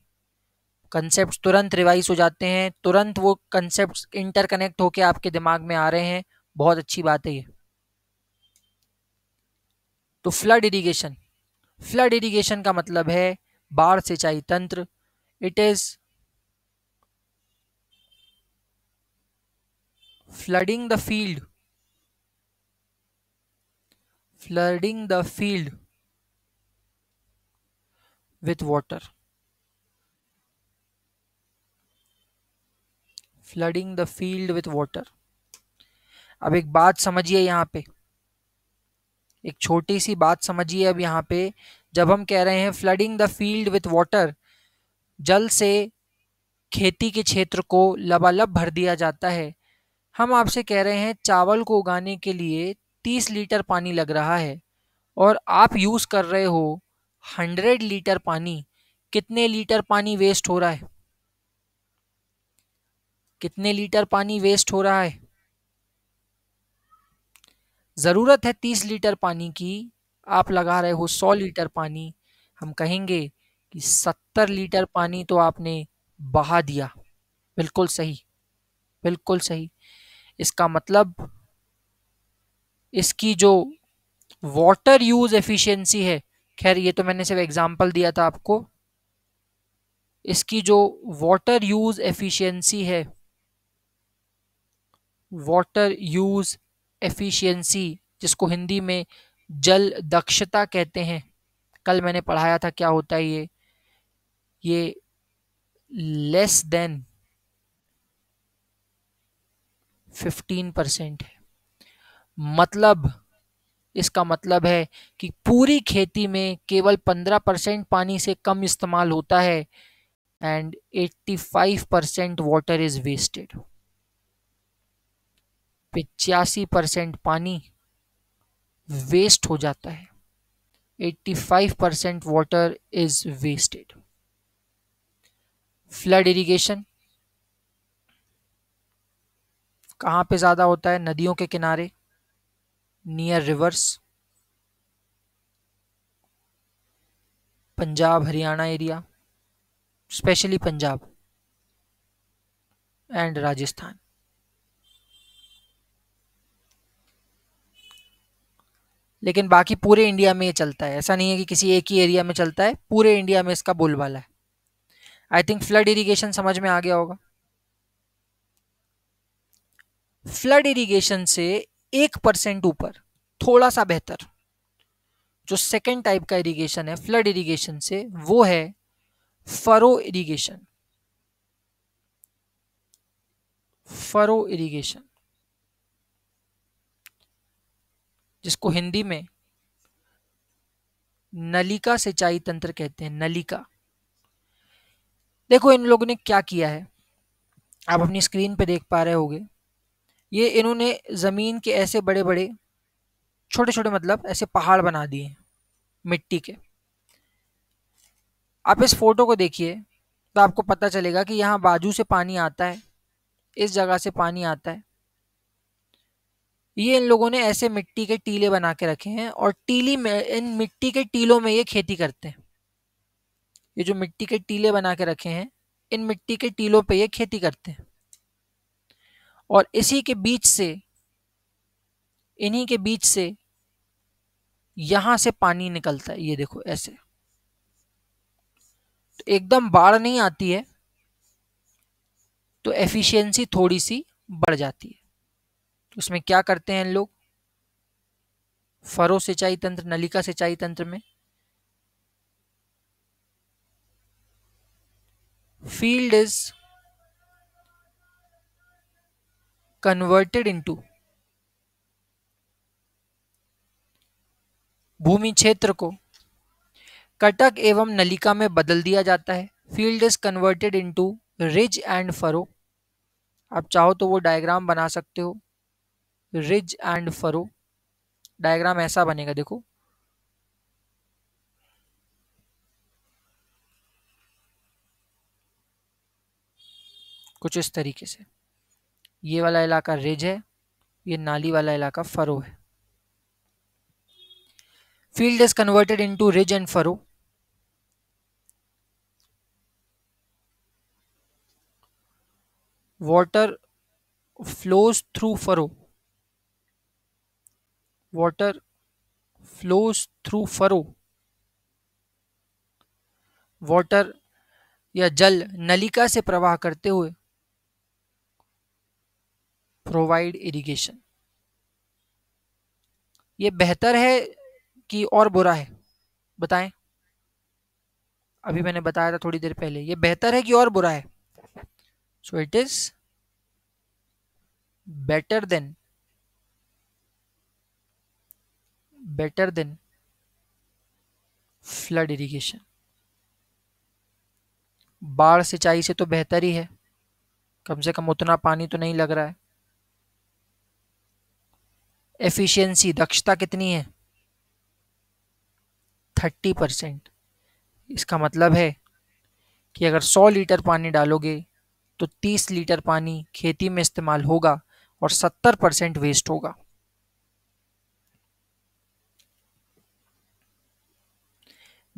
कंसेप्ट तुरंत रिवाइज हो जाते हैं तुरंत वो कंसेप्ट इंटरकनेक्ट होकर आपके दिमाग में आ रहे हैं बहुत अच्छी बात है ये तो फ्लड इरीगेशन फ्लड इरीगेशन का मतलब है बाढ़ सिंचाई तंत्र it is flooding the field flooding the field with water flooding the field with water अब एक बात समझिए यहां पर एक छोटी सी बात समझिए अब यहाँ पे जब हम कह रहे हैं flooding the field with water जल से खेती के क्षेत्र को लबालब भर दिया जाता है हम आपसे कह रहे हैं चावल को उगाने के लिए तीस लीटर पानी लग रहा है और आप यूज़ कर रहे हो हंड्रेड लीटर पानी कितने लीटर पानी वेस्ट हो रहा है कितने लीटर पानी वेस्ट हो रहा है ज़रूरत है तीस लीटर पानी की आप लगा रहे हो सौ लीटर पानी हम कहेंगे कि सत्तर लीटर पानी तो आपने बहा दिया बिल्कुल सही बिल्कुल सही इसका मतलब इसकी जो वाटर यूज़ एफिशिएंसी है खैर ये तो मैंने सिर्फ एग्ज़ाम्पल दिया था आपको इसकी जो वाटर यूज़ एफिशिएंसी है वाटर यूज़ एफिशिएंसी जिसको हिंदी में जल दक्षता कहते हैं कल मैंने पढ़ाया था क्या होता है ये ये लेस देन फिफ्टीन परसेंट है मतलब इसका मतलब है कि पूरी खेती में केवल पंद्रह परसेंट पानी से कम इस्तेमाल होता है and eighty five percent water is wasted पिचासी परसेंट पानी वेस्ट हो जाता है 85 percent water is wasted flood irrigation कहाँ पे ज़्यादा होता है नदियों के किनारे near rivers Punjab Haryana area specially Punjab and Rajasthan लेकिन बाकी पूरे इंडिया में ये चलता है ऐसा नहीं है कि किसी एक ही एरिया में चलता है पूरे इंडिया में इसका बोलबाला है आई थिंक फ्लड इरीगेशन समझ में आ गया होगा फ्लड इरीगेशन से एक परसेंट ऊपर थोड़ा सा बेहतर जो सेकेंड टाइप का इरीगेशन है फ्लड इरीगेशन से वो है फरो इरीगेशन फरो इरीगेशन जिसको हिंदी में नलिका सिंचाई तंत्र कहते हैं नलिका देखो इन लोगों ने क्या किया है आप अपनी स्क्रीन पे देख पा रहे होंगे ये इन्होंने ज़मीन के ऐसे बड़े बड़े छोटे छोटे मतलब ऐसे पहाड़ बना दिए मिट्टी के आप इस फोटो को देखिए तो आपको पता चलेगा कि यहाँ बाजू से पानी आता है इस जगह से पानी आता है ये इन लोगों ने ऐसे मिट्टी के टीले बना के रखे हैं और टीली में इन मिट्टी के टीलों में ये खेती करते हैं ये जो मिट्टी के टीले बना के रखे हैं इन मिट्टी के टीलों पे ये खेती करते हैं और इसी के बीच से इन्हीं के बीच से यहां से पानी निकलता है ये देखो ऐसे तो एकदम बाढ़ नहीं आती है तो एफिशिएंसी थोड़ी सी बढ़ जाती है उसमें क्या करते हैं लोग फरो सिंचाई तंत्र नलिका सिंचाई तंत्र में फील्ड इज कन्वर्टेड इनटू भूमि क्षेत्र को कटक एवं नलिका में बदल दिया जाता है field is converted into ridge and furrow आप चाहो तो वो डायग्राम बना सकते हो रिज एंड फरो डायग्राम ऐसा बनेगा देखो कुछ इस तरीके से ये वाला इलाका रिज है ये नाली वाला इलाका फरो है field is converted into ridge and furrow water flows through furrow water flows through furrow water या जल नलिका से प्रवाह करते हुए प्रोवाइड इरिगेशन ये बेहतर है कि और बुरा है बताएं अभी मैंने बताया था थोड़ी देर पहले ये बेहतर है कि और बुरा है so it is better than better than flood irrigation बाढ़ सिंचाई से तो बेहतर ही है कम से कम उतना पानी तो नहीं लग रहा है एफिशिएंसी दक्षता कितनी है थर्टी परसेंट इसका मतलब है कि अगर सौ लीटर पानी डालोगे तो तीस लीटर पानी खेती में इस्तेमाल होगा और सत्तर परसेंट वेस्ट होगा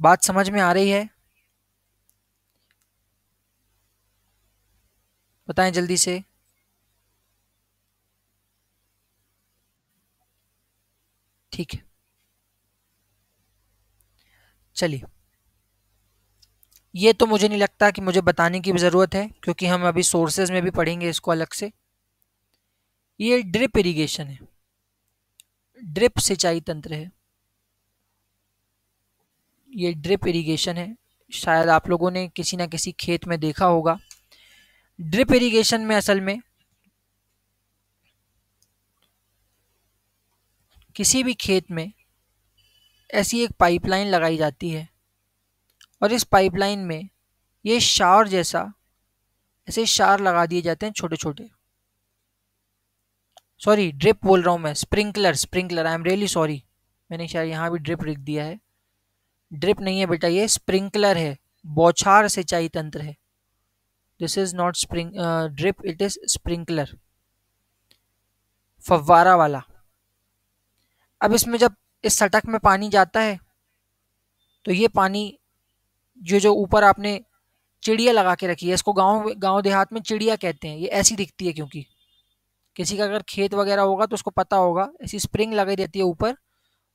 बात समझ में आ रही है बताएं जल्दी से ठीक है चलिए ये तो मुझे नहीं लगता कि मुझे बताने की भी ज़रूरत है क्योंकि हम अभी सोर्सेज में भी पढ़ेंगे इसको अलग से ये ड्रिप इरिगेशन है ड्रिप सिंचाई तंत्र है ये ड्रिप इरिगेशन है शायद आप लोगों ने किसी ना किसी खेत में देखा होगा ड्रिप इरिगेशन में असल में किसी भी खेत में ऐसी एक पाइपलाइन लगाई जाती है और इस पाइपलाइन में ये शार जैसा ऐसे शार लगा दिए जाते हैं छोटे छोटे सॉरी ड्रिप बोल रहा हूँ मैं sprinkler sprinkler I am really sorry मैंने शायद यहाँ भी ड्रिप लिख दिया है ड्रिप नहीं है बेटा ये स्प्रिंकलर है बौछार सिंचाई तंत्र है this is not spring drip it is sprinkler फव्वारा वाला अब इसमें जब इस सटक में पानी जाता है तो ये पानी जो जो ऊपर आपने चिड़िया लगा के रखी है इसको गांव गांव देहात में चिड़िया कहते हैं ये ऐसी दिखती है क्योंकि किसी का अगर खेत वगैरह होगा तो उसको पता होगा ऐसी स्प्रिंग लगाई रहती है ऊपर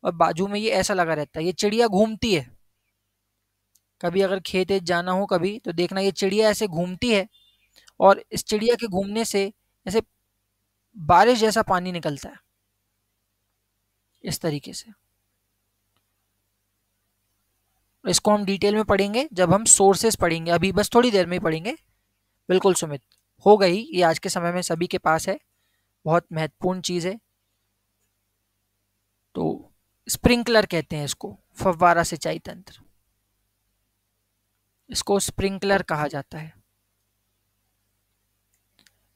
और बाजू में ये ऐसा लगा रहता है ये चिड़िया घूमती है कभी अगर खेत जाना हो कभी तो देखना ये चिड़िया ऐसे घूमती है और इस चिड़िया के घूमने से ऐसे बारिश जैसा पानी निकलता है इस तरीके से इसको हम डिटेल में पढ़ेंगे जब हम सोर्सेस पढ़ेंगे अभी बस थोड़ी देर में ही पढ़ेंगे बिल्कुल सुमित हो गई ये आज के समय में सभी के पास है बहुत महत्वपूर्ण चीज़ है तो स्प्रिंकलर कहते हैं इसको फव्वारा सिंचाई तंत्र इसको स्प्रिंकलर कहा जाता है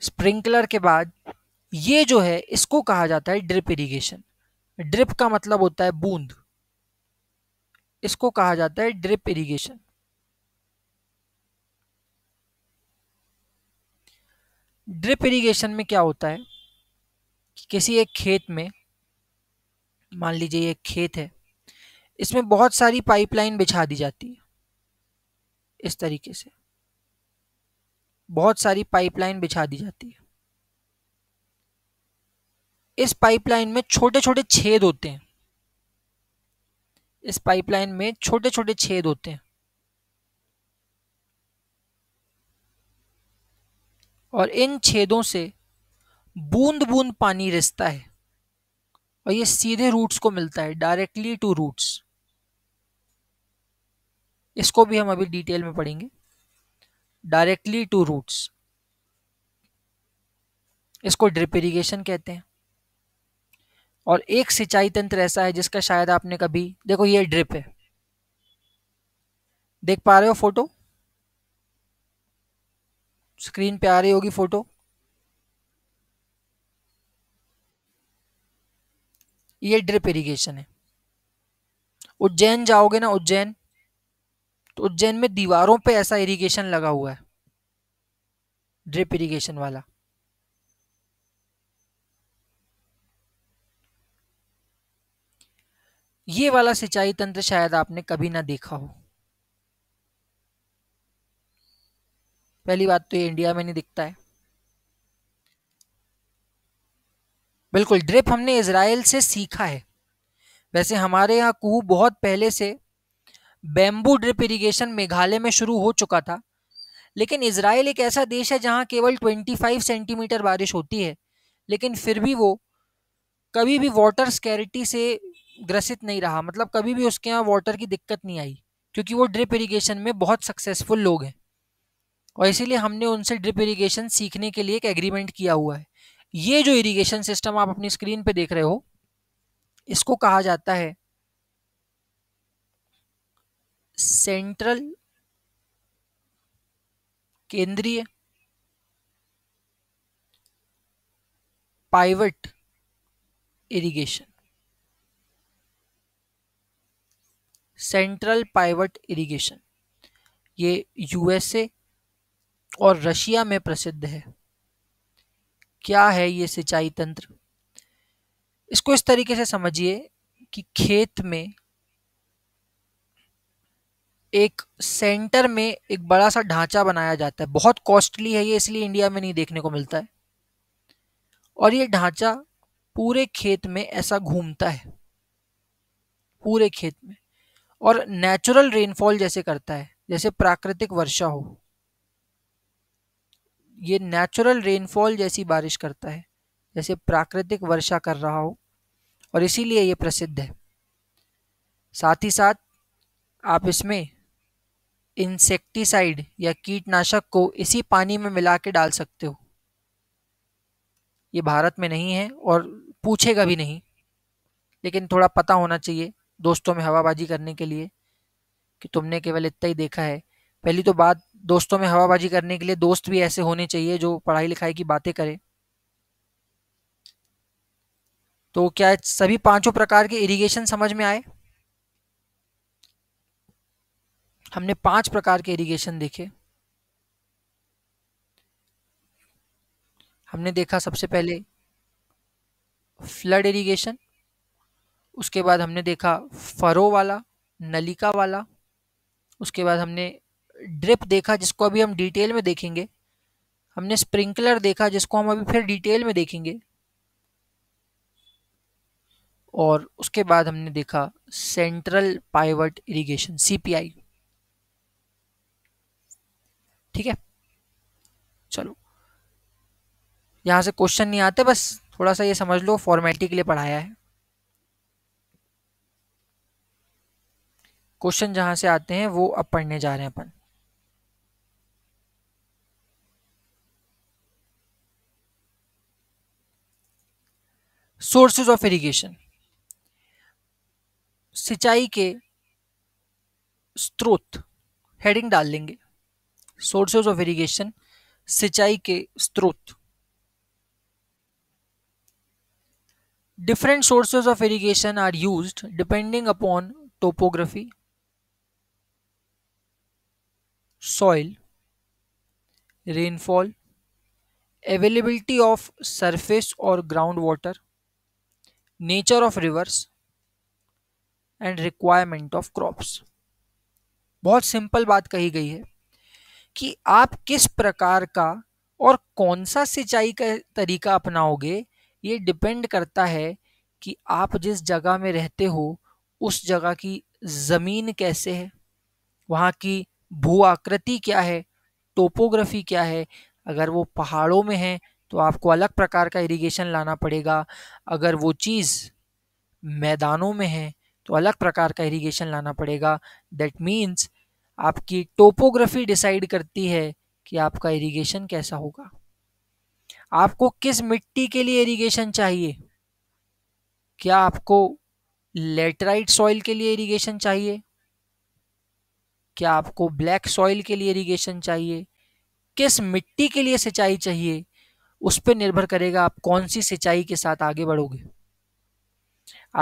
स्प्रिंकलर के बाद ये जो है इसको कहा जाता है ड्रिप इरिगेशन ड्रिप का मतलब होता है बूंद इसको कहा जाता है ड्रिप इरिगेशन ड्रिप इरिगेशन में क्या होता है कि किसी एक खेत में मान लीजिए ये खेत है इसमें बहुत सारी पाइपलाइन बिछा दी जाती है इस तरीके से बहुत सारी पाइपलाइन बिछा दी जाती है इस पाइपलाइन में छोटे छोटे छेद होते हैं इस पाइपलाइन में छोटे छोटे छेद होते हैं और इन छेदों से बूंद बूंद पानी रिसता है और ये सीधे रूट्स को मिलता है डायरेक्टली टू रूट्स इसको भी हम अभी डिटेल में पढ़ेंगे डायरेक्टली टू रूट्स इसको ड्रिप इरीगेशन कहते हैं और एक सिंचाई तंत्र ऐसा है जिसका शायद आपने कभी देखो ये ड्रिप है देख पा रहे हो फोटो स्क्रीन पे आ रही होगी फोटो ये ड्रिप इरिगेशन है उज्जैन जाओगे ना उज्जैन तो उज्जैन में दीवारों पे ऐसा इरिगेशन लगा हुआ है ड्रिप इरिगेशन वाला ये वाला सिंचाई तंत्र शायद आपने कभी ना देखा हो पहली बात तो ये इंडिया में नहीं दिखता है बिल्कुल ड्रिप हमने इसराइल से सीखा है वैसे हमारे यहाँ कुह बहुत पहले से बैम्बू ड्रिप इरीगेशन मेघालय में शुरू हो चुका था लेकिन इसराइल एक ऐसा देश है जहाँ केवल 25 सेंटीमीटर बारिश होती है लेकिन फिर भी वो कभी भी वाटर स्कैरिटी से ग्रसित नहीं रहा मतलब कभी भी उसके यहाँ वाटर की दिक्कत नहीं आई क्योंकि वो ड्रिप इरीगेशन में बहुत सक्सेसफुल लोग हैं और इसीलिए हमने उनसे ड्रिप इरीगेशन सीखने के लिए एक एग्रीमेंट किया हुआ है ये जो इरिगेशन सिस्टम आप अपनी स्क्रीन पे देख रहे हो इसको कहा जाता है सेंट्रल केंद्रीय pivot irrigation central pivot irrigation ये यूएसए और रशिया में प्रसिद्ध है क्या है ये सिंचाई तंत्र इसको इस तरीके से समझिए कि खेत में एक सेंटर में एक बड़ा सा ढांचा बनाया जाता है बहुत कॉस्टली है ये इसलिए इंडिया में नहीं देखने को मिलता है और ये ढांचा पूरे खेत में ऐसा घूमता है पूरे खेत में और नेचुरल रेनफॉल जैसे करता है जैसे प्राकृतिक वर्षा हो ये नेचुरल रेनफॉल जैसी बारिश करता है जैसे प्राकृतिक वर्षा कर रहा हो और इसीलिए ये प्रसिद्ध है साथ ही साथ आप इसमें इंसेक्टिसाइड या कीटनाशक को इसी पानी में मिला के डाल सकते हो ये भारत में नहीं है और पूछेगा भी नहीं लेकिन थोड़ा पता होना चाहिए दोस्तों में हवाबाजी करने के लिए कि तुमने केवल इतना ही देखा है पहली तो बात दोस्तों में हवाबाजी करने के लिए दोस्त भी ऐसे होने चाहिए जो पढ़ाई लिखाई की बातें करें तो क्या सभी पांचों प्रकार के इरिगेशन समझ में आए हमने पांच प्रकार के इरिगेशन देखे हमने देखा सबसे पहले फ्लड इरिगेशन उसके बाद हमने देखा फरो वाला नलिका वाला उसके बाद हमने ड्रिप देखा जिसको अभी हम डिटेल में देखेंगे हमने स्प्रिंकलर देखा जिसको हम अभी फिर डिटेल में देखेंगे और उसके बाद हमने देखा सेंट्रल पाइवट इरिगेशन सीपीआई ठीक है चलो यहां से क्वेश्चन नहीं आते बस थोड़ा सा ये समझ लो फॉर्मेलिटी के लिए पढ़ाया है क्वेश्चन जहां से आते हैं वो अब पढ़ने जा रहे हैं अपन सोर्सेज ऑफ इरीगेशन सिंचाई के स्त्रोत हेडिंग डाल लेंगे सोर्सेज ऑफ इरीगेशन सिंचाई के स्त्रोत different sources of irrigation are use depending upon topography soil rainfall availability of surface और ground water nature of rivers and requirement of crops बहुत सिंपल बात कही गई है कि आप किस प्रकार का और कौन सा सिंचाई का तरीका अपनाओगे ये डिपेंड करता है कि आप जिस जगह में रहते हो उस जगह की ज़मीन कैसे है वहाँ की भू आकृति क्या है टोपोग्राफी क्या है अगर वो पहाड़ों में है तो आपको अलग प्रकार का इरिगेशन लाना पड़ेगा अगर वो चीज़ मैदानों में है तो अलग प्रकार का इरिगेशन लाना पड़ेगा दैट मीन्स आपकी टोपोग्राफी डिसाइड करती है कि आपका इरिगेशन कैसा होगा आपको किस मिट्टी के लिए इरिगेशन चाहिए क्या आपको लेटराइट सॉइल के लिए इरिगेशन चाहिए क्या आपको ब्लैक सॉइल के लिए इरिगेशन चाहिए किस मिट्टी के लिए सिंचाई चाहिए उस पर निर्भर करेगा आप कौन सी सिंचाई के साथ आगे बढ़ोगे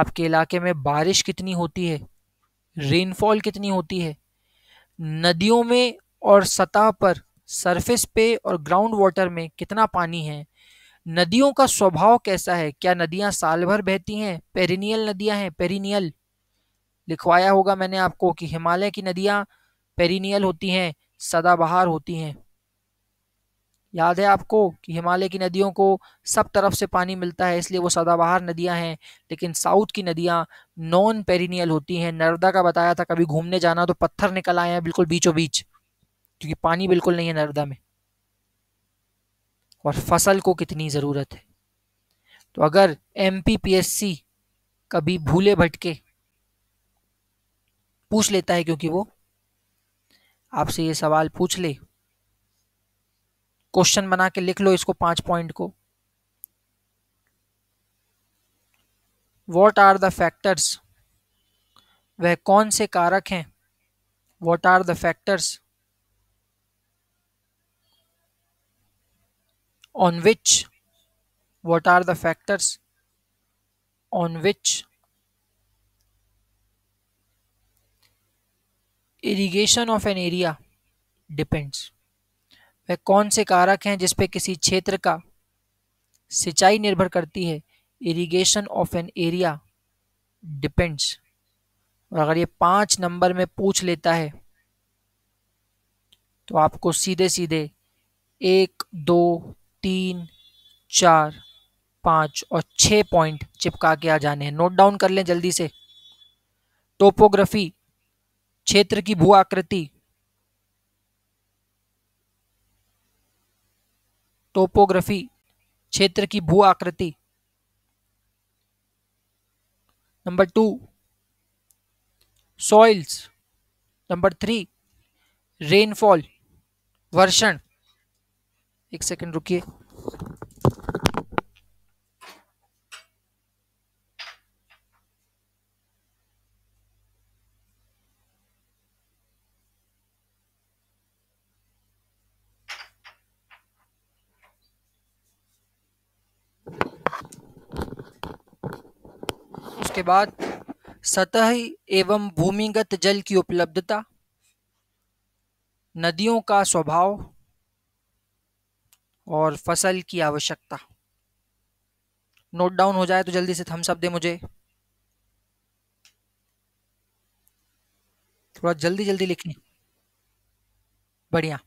आपके इलाके में बारिश कितनी होती है रेनफॉल कितनी होती है नदियों में और सतह पर सरफेस पे और ग्राउंड वाटर में कितना पानी है नदियों का स्वभाव कैसा है क्या नदियां साल भर बहती हैं पेरिनियल नदियां हैं पेरिनियल लिखवाया होगा मैंने आपको कि हिमालय की नदियां पेरिनियल होती हैं सदाबहार होती हैं याद है आपको कि हिमालय की नदियों को सब तरफ से पानी मिलता है इसलिए वो सदाबहार नदियां हैं लेकिन साउथ की नदियां नॉन पेरिनियल होती हैं नर्मदा का बताया था कभी घूमने जाना तो पत्थर निकल आए हैं बिल्कुल बीचों बीच क्योंकि पानी बिल्कुल नहीं है नर्मदा में और फसल को कितनी ज़रूरत है तो अगर एम कभी भूले भटके पूछ लेता है क्योंकि वो आपसे ये सवाल पूछ ले क्वेश्चन बना के लिख लो इसको पांच पॉइंट को वॉट आर द फैक्टर्स वह कौन से कारक हैं what are the factors on which what are the factors on which irrigation of an area depends वे कौन से कारक हैं जिस किसी क्षेत्र का सिंचाई निर्भर करती है irrigation of an area depends और अगर ये पाँच नंबर में पूछ लेता है तो आपको सीधे सीधे एक दो तीन चार पाँच और छः पॉइंट चिपका के आ जाने हैं नोट डाउन कर लें जल्दी से टोपोग्राफी क्षेत्र की भू आकृति टोपोग्राफी क्षेत्र की भू आकृति number two soils number three rainfall वर्षण एक सेकंड रुकिए के बाद सतह एवं भूमिगत जल की उपलब्धता नदियों का स्वभाव और फसल की आवश्यकता नोट डाउन हो जाए तो जल्दी से थम सब दे मुझे थोड़ा जल्दी जल्दी लिखने बढ़िया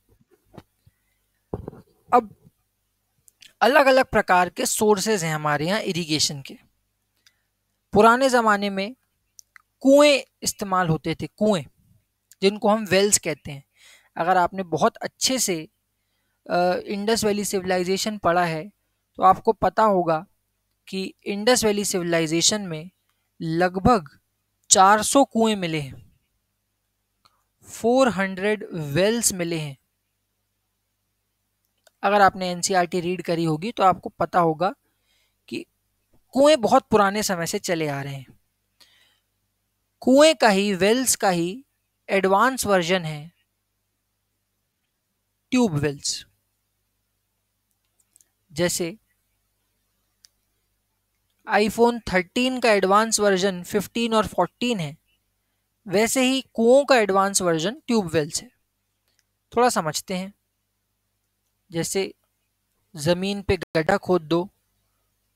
अब अलग अलग प्रकार के सोर्सेज हैं हमारे यहाँ इरिगेशन के पुराने ज़माने में कुएं इस्तेमाल होते थे कुएं जिनको हम वेल्स कहते हैं अगर आपने बहुत अच्छे से इंडस वैली सिविलाइजेशन पढ़ा है तो आपको पता होगा कि इंडस वैली सिविलाइजेशन में लगभग 400 कुएं मिले हैं 400 वेल्स मिले हैं अगर आपने एन रीड e करी होगी तो आपको पता होगा कुएं बहुत पुराने समय से चले आ रहे हैं कुएं का ही वेल्स का ही एडवांस वर्जन है ट्यूब वेल्स जैसे आईफोन 13 का एडवांस वर्जन 15 और 14 है वैसे ही कुओं का एडवांस वर्जन ट्यूबवेल्स है थोड़ा समझते हैं जैसे ज़मीन पे गड्ढा खोद दो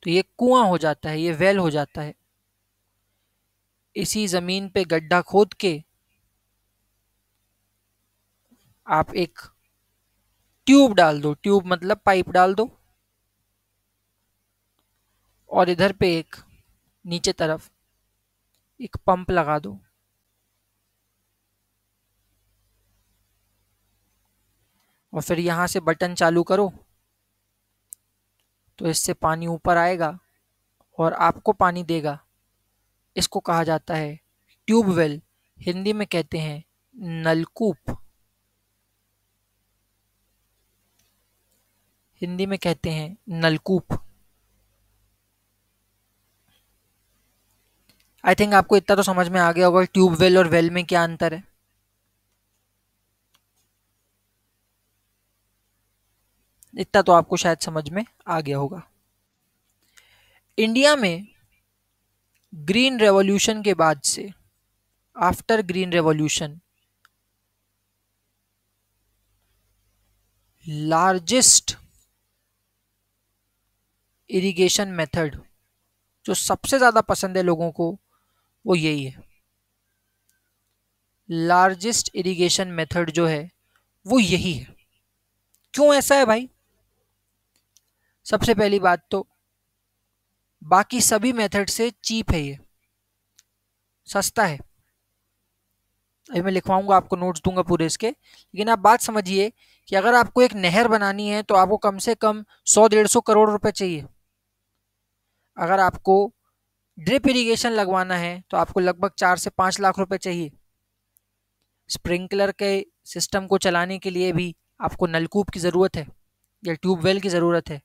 तो ये कुआं हो जाता है ये वेल हो जाता है इसी ज़मीन पे गड्ढा खोद के आप एक ट्यूब डाल दो ट्यूब मतलब पाइप डाल दो और इधर पे एक नीचे तरफ एक पंप लगा दो और फिर यहां से बटन चालू करो तो इससे पानी ऊपर आएगा और आपको पानी देगा इसको कहा जाता है ट्यूबवेल हिंदी में कहते हैं नलकूप हिंदी में कहते हैं नलकूप आई थिंक आपको इतना तो समझ में आ गया होगा ट्यूबवेल और वेल में क्या अंतर है इतना तो आपको शायद समझ में आ गया होगा इंडिया में ग्रीन रेवोल्यूशन के बाद से after green revolution largest irrigation method जो सबसे ज़्यादा पसंद है लोगों को वो यही है लार्जेस्ट इरिगेशन मेथड जो है वो यही है क्यों ऐसा है भाई सबसे पहली बात तो बाकी सभी मेथड से चीप है ये सस्ता है अभी मैं लिखवाऊंगा आपको नोट्स दूंगा पूरे इसके लेकिन आप बात समझिए कि अगर आपको एक नहर बनानी है तो आपको कम से कम सौ डेढ़ सौ करोड़ रुपए चाहिए अगर आपको ड्रिप इरिगेशन लगवाना है तो आपको लगभग चार से पाँच लाख रुपए चाहिए स्प्रिंकलर के सिस्टम को चलाने के लिए भी आपको नलकूप की ज़रूरत है या ट्यूबवेल की ज़रूरत है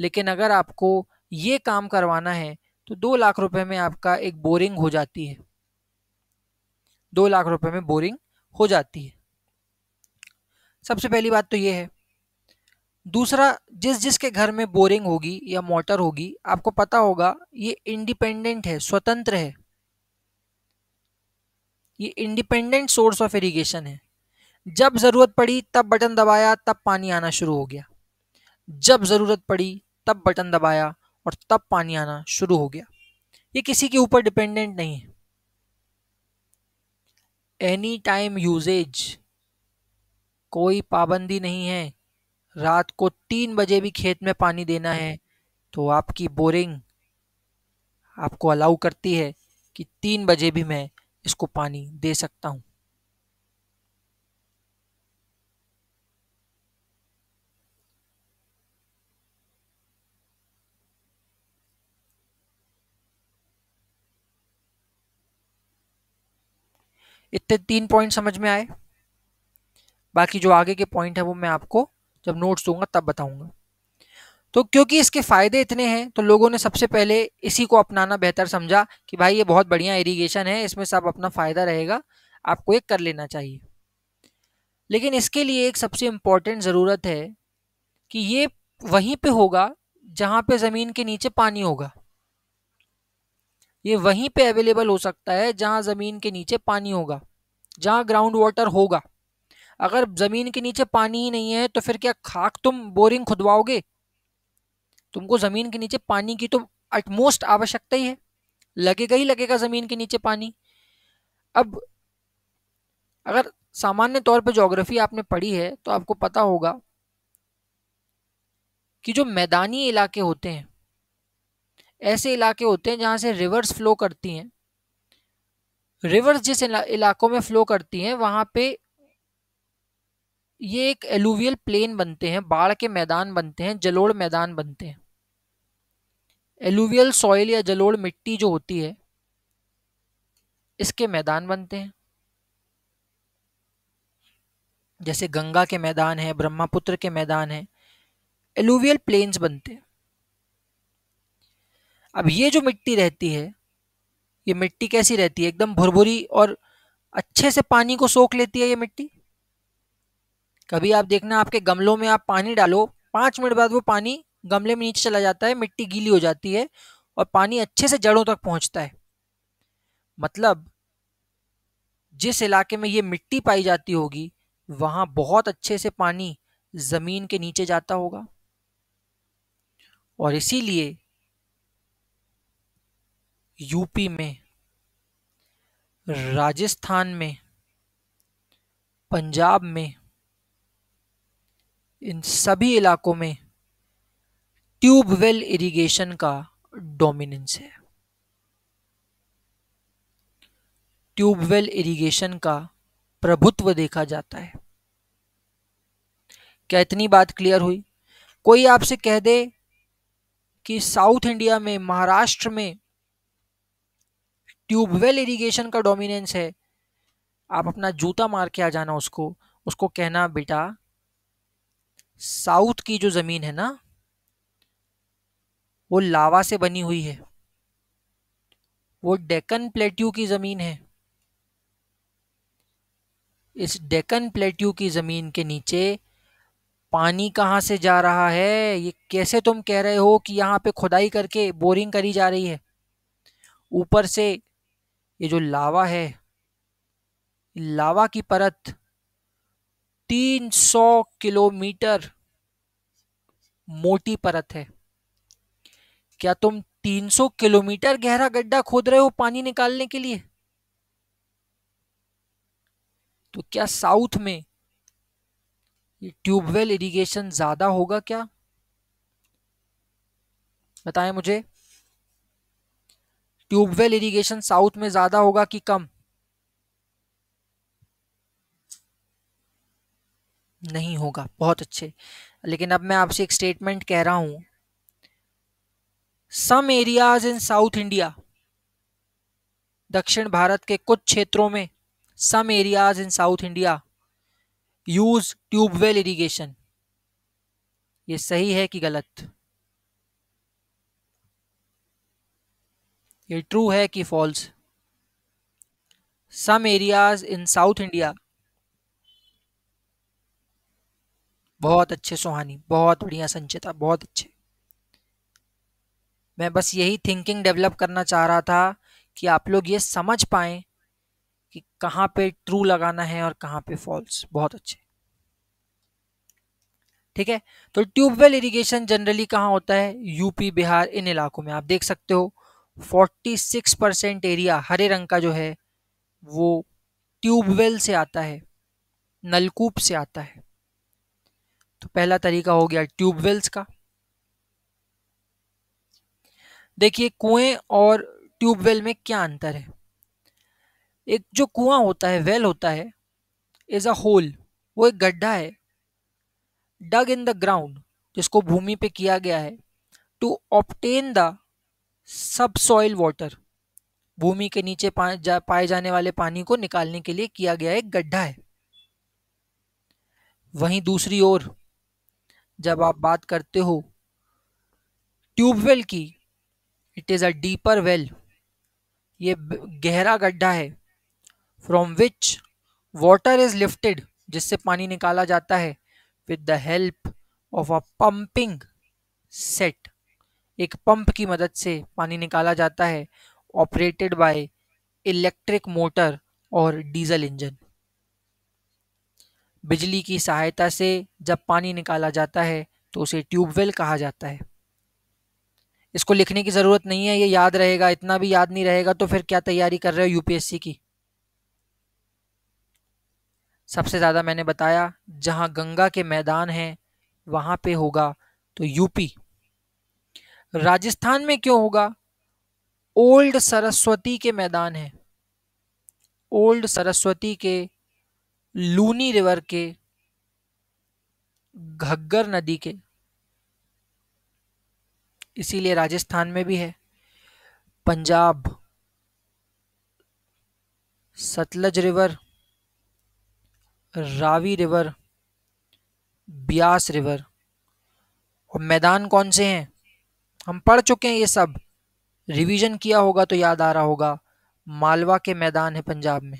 लेकिन अगर आपको ये काम करवाना है तो दो लाख रुपए में आपका एक बोरिंग हो जाती है दो लाख रुपए में बोरिंग हो जाती है सबसे पहली बात तो ये है दूसरा जिस जिस के घर में बोरिंग होगी या मोटर होगी आपको पता होगा ये इंडिपेंडेंट है स्वतंत्र है ये इंडिपेंडेंट सोर्स ऑफ इरिगेशन है जब ज़रूरत पड़ी तब बटन दबाया तब पानी आना शुरू हो गया जब ज़रूरत पड़ी तब बटन दबाया और तब पानी आना शुरू हो गया ये किसी के ऊपर डिपेंडेंट नहीं है एनी टाइम यूजेज कोई पाबंदी नहीं है रात को तीन बजे भी खेत में पानी देना है तो आपकी बोरिंग आपको अलाउ करती है कि तीन बजे भी मैं इसको पानी दे सकता हूँ इतने तीन पॉइंट समझ में आए बाकी जो आगे के पॉइंट है वो मैं आपको जब नोट्स दूंगा तब बताऊंगा तो क्योंकि इसके फ़ायदे इतने हैं तो लोगों ने सबसे पहले इसी को अपनाना बेहतर समझा कि भाई ये बहुत बढ़िया इरीगेशन है इसमें सब अपना फ़ायदा रहेगा आपको एक कर लेना चाहिए लेकिन इसके लिए एक सबसे इम्पॉर्टेंट ज़रूरत है कि ये वहीं पे होगा जहाँ पे ज़मीन के नीचे पानी होगा ये वहीं पे अवेलेबल हो सकता है जहाँ ज़मीन के नीचे पानी होगा जहाँ ग्राउंड वाटर होगा अगर ज़मीन के नीचे पानी ही नहीं है तो फिर क्या खाक तुम बोरिंग खुदवाओगे तुमको ज़मीन के नीचे पानी की तो एटमोस्ट आवश्यकता ही है लगेगा ही लगेगा ज़मीन के नीचे पानी अब अगर सामान्य तौर पर जोग्राफी आपने पढ़ी है तो आपको पता होगा कि जो मैदानी इलाके होते हैं ऐसे इलाके होते हैं जहाँ से रिवर्स फ्लो करती हैं रिवर्स जिस इलाकों में फ्लो करती हैं वहाँ पे ये एक एलुवियल प्लेन बनते हैं बाढ़ के मैदान बनते हैं जलोड़ मैदान बनते हैं एलुवियल सॉइल या जलोड़ मिट्टी जो होती है इसके मैदान बनते हैं जैसे गंगा के मैदान है ब्रह्मपुत्र के मैदान है एलुवियल प्लेन्स बनते हैं अब ये जो मिट्टी रहती है ये मिट्टी कैसी रहती है एकदम भुरभुरी और अच्छे से पानी को सोख लेती है ये मिट्टी कभी आप देखना आपके गमलों में आप पानी डालो पाँच मिनट बाद वो पानी गमले में नीचे चला जाता है मिट्टी गीली हो जाती है और पानी अच्छे से जड़ों तक पहुंचता है मतलब जिस इलाके में ये मिट्टी पाई जाती होगी वहां बहुत अच्छे से पानी ज़मीन के नीचे जाता होगा और इसीलिए यूपी में राजस्थान में पंजाब में इन सभी इलाकों में ट्यूबवेल इरिगेशन का डोमिनेंस है ट्यूबवेल इरिगेशन का प्रभुत्व देखा जाता है क्या इतनी बात क्लियर हुई कोई आपसे कह दे कि साउथ इंडिया में महाराष्ट्र में ट्यूबवेल इरिगेशन का डोमिनेंस है आप अपना जूता मार के आ जाना उसको उसको कहना बेटा साउथ की जो ज़मीन है ना वो लावा से बनी हुई है वो डेकन प्लेट्यू की ज़मीन है इस डेकन प्लेट्यू की ज़मीन के नीचे पानी कहाँ से जा रहा है ये कैसे तुम कह रहे हो कि यहाँ पे खुदाई करके बोरिंग करी जा रही है ऊपर से ये जो लावा है लावा की परत 300 किलोमीटर मोटी परत है क्या तुम 300 किलोमीटर गहरा गड्ढा खोद रहे हो पानी निकालने के लिए तो क्या साउथ में ये ट्यूबवेल इरिगेशन ज़्यादा होगा क्या बताएं मुझे ट्यूबवेल इरिगेशन साउथ में ज्यादा होगा कि कम नहीं होगा बहुत अच्छे लेकिन अब मैं आपसे एक स्टेटमेंट कह रहा हूं some areas in South India दक्षिण भारत के कुछ क्षेत्रों में some areas in South India use tubewell irrigation ये सही है कि गलत ये ट्रू है कि false some areas in South India बहुत अच्छे सुहानी बहुत बढ़िया संचिता बहुत अच्छे मैं बस यही थिंकिंग डेवलप करना चाह रहा था कि आप लोग ये समझ पाए कि कहाँ पे ट्रू लगाना है और कहाँ पे फॉल्स बहुत अच्छे ठीक है तो ट्यूबवेल इरिगेशन जनरली कहाँ होता है यूपी बिहार इन इलाकों में आप देख सकते हो 46 परसेंट एरिया हरे रंग का जो है वो ट्यूबवेल से आता है नलकूप से आता है तो पहला तरीका हो गया ट्यूबवेल्स का देखिए कुएं और ट्यूबवेल में क्या अंतर है एक जो कुआं होता है वेल होता है इज़ अ होल वो एक गड्ढा है डग इन द ग्राउंड जिसको भूमि पे किया गया है to obtain the sub soil water भूमि के नीचे पाए जाने वाले पानी को निकालने के लिए किया गया एक गड्ढा है वहीं दूसरी ओर जब आप बात करते हो ट्यूबवेल की it is a deeper well ये गहरा गड्ढा है from which water is lifted जिससे पानी निकाला जाता है with the help of a pumping set एक पंप की मदद से पानी निकाला जाता है ऑपरेटेड बाय इलेक्ट्रिक मोटर और डीजल इंजन बिजली की सहायता से जब पानी निकाला जाता है तो उसे ट्यूबवेल कहा जाता है इसको लिखने की ज़रूरत नहीं है ये याद रहेगा इतना भी याद नहीं रहेगा तो फिर क्या तैयारी कर रहे हो यूपीएससी की सबसे ज़्यादा मैंने बताया जहाँ गंगा के मैदान हैं वहाँ पे होगा तो यूपी राजस्थान में क्यों होगा ओल्ड सरस्वती के मैदान है ओल्ड सरस्वती के लूनी रिवर के घग्गर नदी के इसीलिए राजस्थान में भी है Punjab Sutlej river Ravi river Beas river और मैदान कौन से हैं हम पढ़ चुके हैं ये सब रिवीजन किया होगा तो याद आ रहा होगा मालवा के मैदान है पंजाब में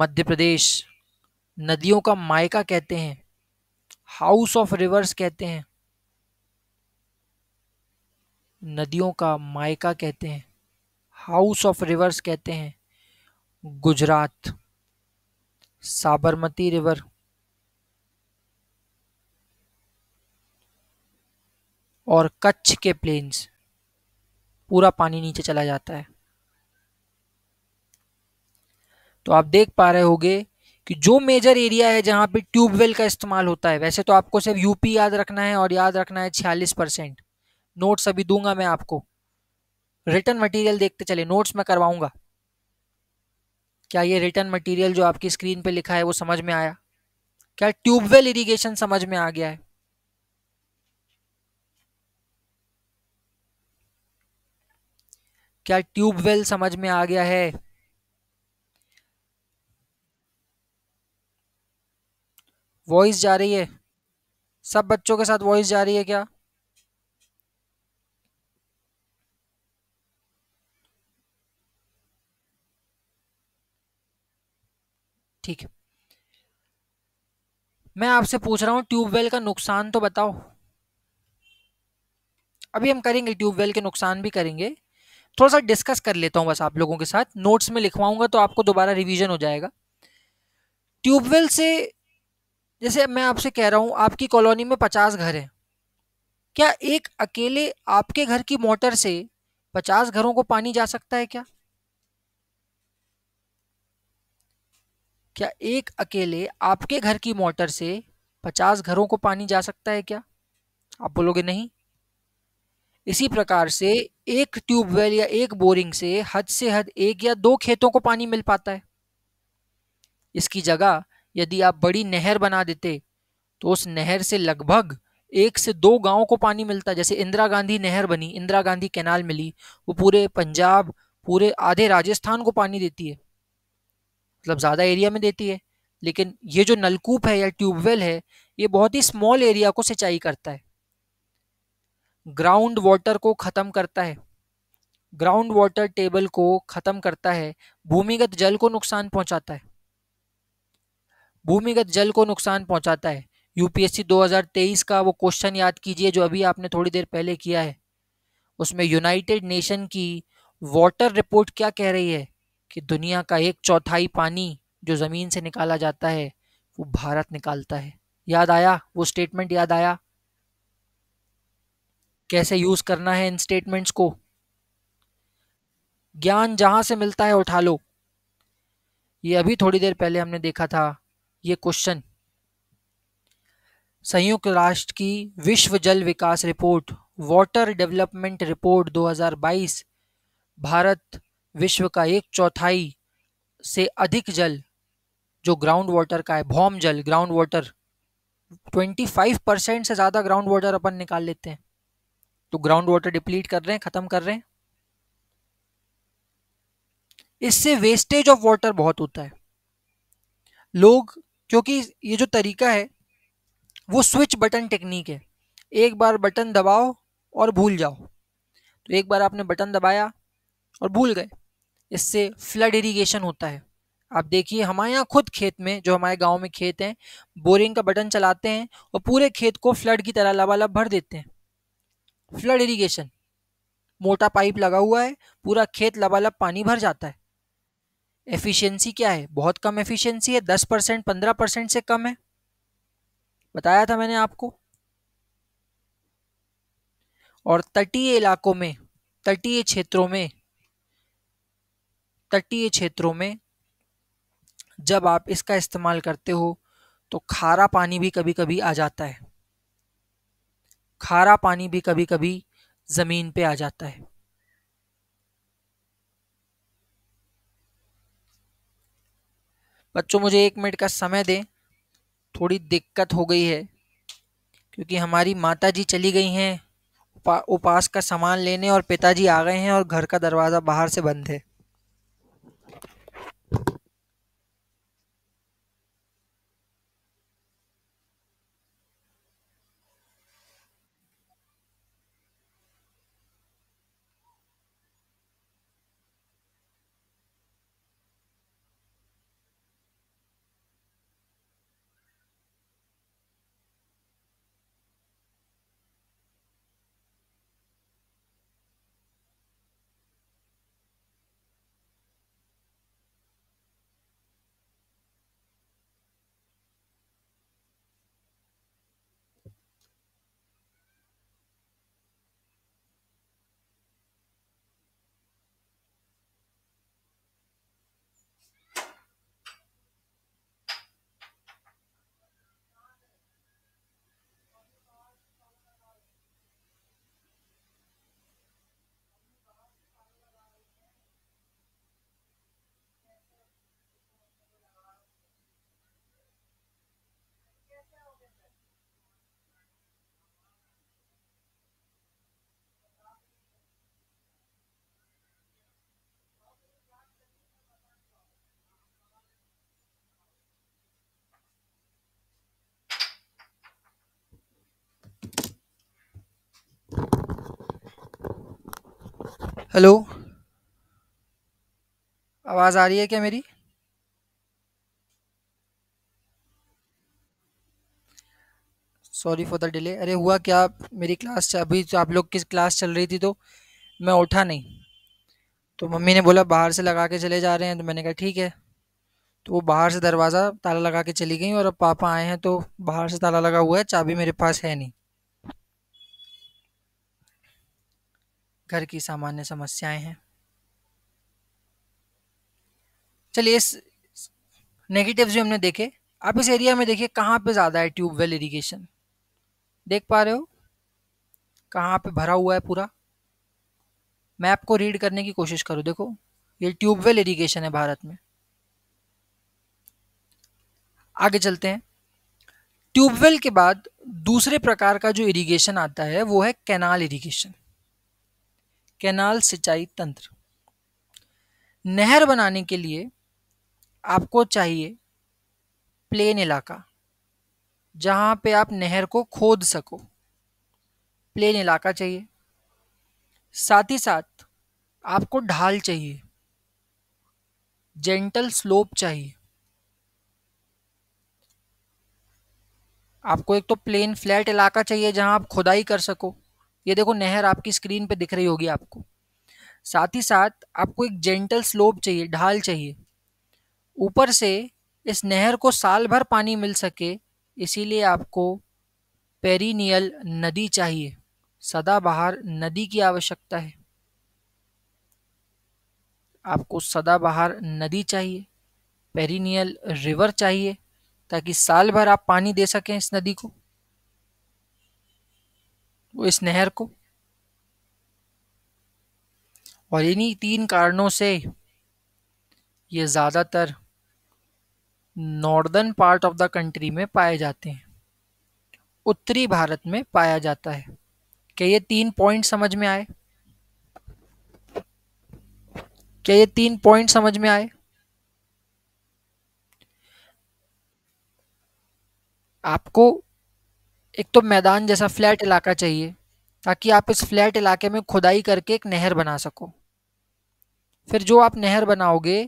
मध्य प्रदेश नदियों का मायका कहते हैं हाउस ऑफ रिवर्स कहते हैं नदियों का मायका कहते हैं हाउस ऑफ रिवर्स कहते हैं गुजरात साबरमती रिवर और कच्छ के प्लेन्स पूरा पानी नीचे चला जाता है तो आप देख पा रहे होगे कि जो मेजर एरिया है जहां पे ट्यूबवेल का इस्तेमाल होता है वैसे तो आपको सिर्फ यूपी याद रखना है और याद रखना है छियालीस परसेंट नोट्स अभी दूंगा मैं आपको रिटर्न मटेरियल देखते चले नोट्स मैं करवाऊंगा क्या ये रिटर्न मटेरियल जो आपकी स्क्रीन पे लिखा है वो समझ में आया क्या ट्यूबवेल इरिगेशन समझ में आ गया है क्या ट्यूबवेल समझ में आ गया है वॉइस जा रही है सब बच्चों के साथ वॉइस जा रही है क्या ठीक है मैं आपसे पूछ रहा हूं ट्यूबवेल का नुकसान तो बताओ अभी हम करेंगे ट्यूबवेल के नुकसान भी करेंगे थोड़ा सा डिस्कस कर लेता हूँ बस आप लोगों के साथ नोट्स में लिखवाऊंगा तो आपको दोबारा रिवीजन हो जाएगा ट्यूबवेल से जैसे मैं आपसे कह रहा हूँ आपकी कॉलोनी में पचास घर हैं क्या एक अकेले आपके घर की मोटर से पचास घरों को पानी जा सकता है क्या क्या एक अकेले आपके घर की मोटर से पचास घरों को पानी जा सकता है क्या आप बोलोगे नहीं इसी प्रकार से एक ट्यूबवेल या एक बोरिंग से हद से हद एक या दो खेतों को पानी मिल पाता है इसकी जगह यदि आप बड़ी नहर बना देते तो उस नहर से लगभग एक से दो गाँव को पानी मिलता जैसे इंदिरा गांधी नहर बनी इंदिरा गांधी कैनाल मिली वो पूरे पंजाब पूरे आधे राजस्थान को पानी देती है मतलब ज़्यादा एरिया में देती है लेकिन ये जो नलकूप है या ट्यूबवेल है ये बहुत ही स्मॉल एरिया को सिंचाई करता है ग्राउंड वाटर को ख़त्म करता है ग्राउंड वाटर टेबल को ख़त्म करता है भूमिगत जल को नुकसान पहुंचाता है भूमिगत जल को नुकसान पहुंचाता है यूपीएससी 2023 का वो क्वेश्चन याद कीजिए जो अभी आपने थोड़ी देर पहले किया है उसमें यूनाइटेड नेशन की वाटर रिपोर्ट क्या कह रही है कि दुनिया का एक चौथाई पानी जो ज़मीन से निकाला जाता है वो भारत निकालता है याद आया वो स्टेटमेंट याद आया कैसे यूज़ करना है इन स्टेटमेंट्स को ज्ञान जहां से मिलता है उठा लो ये अभी थोड़ी देर पहले हमने देखा था ये क्वेश्चन संयुक्त राष्ट्र की विश्व जल विकास रिपोर्ट वाटर डेवलपमेंट रिपोर्ट 2022 भारत विश्व का एक चौथाई से अधिक जल जो ग्राउंड वाटर का है भौम जल ग्राउंड वाटर 25 परसेंट से ज़्यादा ग्राउंड वाटर अपन निकाल लेते हैं तो ग्राउंड वाटर डिप्लीट कर रहे हैं खत्म कर रहे हैं इससे वेस्टेज ऑफ वाटर बहुत होता है लोग क्योंकि ये जो तरीका है वो स्विच बटन टेक्निक है एक बार बटन दबाओ और भूल जाओ तो एक बार आपने बटन दबाया और भूल गए इससे फ्लड इरिगेशन होता है आप देखिए हमारे यहाँ खुद खेत में जो हमारे गांव में खेत हैं बोरिंग का बटन चलाते हैं और पूरे खेत को फ्लड की तरह लबालब भर देते हैं फ्लड इरीगेशन मोटा पाइप लगा हुआ है पूरा खेत लबालब पानी भर जाता है एफिशिएंसी क्या है बहुत कम एफिशिएंसी है दस परसेंट पंद्रह परसेंट से कम है बताया था मैंने आपको और तटीय इलाकों में तटीय क्षेत्रों में तटीय क्षेत्रों में जब आप इसका इस्तेमाल करते हो तो खारा पानी भी कभी कभी आ जाता है खारा पानी भी कभी कभी ज़मीन पे आ जाता है बच्चों मुझे एक मिनट का समय दें थोड़ी दिक्कत हो गई है क्योंकि हमारी माता जी चली गई हैं उपा, उपास का सामान लेने और पिताजी आ गए हैं और घर का दरवाज़ा बाहर से बंद है हेलो आवाज़ आ रही है क्या मेरी सॉरी फॉर द डिले अरे हुआ क्या मेरी क्लास अभी तो आप लोग किस क्लास चल रही थी तो मैं उठा नहीं तो मम्मी ने बोला बाहर से लगा के चले जा रहे हैं तो मैंने कहा ठीक है तो वो बाहर से दरवाज़ा ताला लगा के चली गई और अब पापा आए हैं तो बाहर से ताला लगा हुआ है चाबी मेरे पास है नहीं घर की सामान्य समस्याएं हैं चलिए इस नेगेटिव्स भी हमने देखे आप इस एरिया में देखिए कहाँ पे ज़्यादा है ट्यूबवेल इरिगेशन देख पा रहे हो कहाँ पे भरा हुआ है पूरा मैप को रीड करने की कोशिश करो देखो ये ट्यूबवेल इरिगेशन है भारत में आगे चलते हैं ट्यूबवेल के बाद दूसरे प्रकार का जो इरिगेशन आता है वो है कैनाल इरिगेशन कैनाल सिंचाई तंत्र नहर बनाने के लिए आपको चाहिए प्लेन इलाका जहाँ पे आप नहर को खोद सको प्लेन इलाका चाहिए साथ ही साथ आपको ढाल चाहिए जेंटल स्लोप चाहिए आपको एक तो प्लेन फ्लैट इलाका चाहिए जहां आप खुदाई कर सको ये देखो नहर आपकी स्क्रीन पे दिख रही होगी आपको साथ ही साथ आपको एक जेंटल स्लोप चाहिए ढाल चाहिए ऊपर से इस नहर को साल भर पानी मिल सके इसीलिए आपको पेरीनियल नदी चाहिए सदाबहार नदी की आवश्यकता है आपको सदाबहार नदी चाहिए पेरीनियल रिवर चाहिए ताकि साल भर आप पानी दे सकें इस नदी को वो इस नहर को और इन्हीं तीन कारणों से ये ज़्यादातर northern part of the country में पाए जाते हैं उत्तरी भारत में पाया जाता है क्या ये तीन पॉइंट समझ में आए क्या ये तीन पॉइंट समझ में आए आपको एक तो मैदान जैसा फ्लैट इलाका चाहिए ताकि आप इस फ्लैट इलाके में खुदाई करके एक नहर बना सको फिर जो आप नहर बनाओगे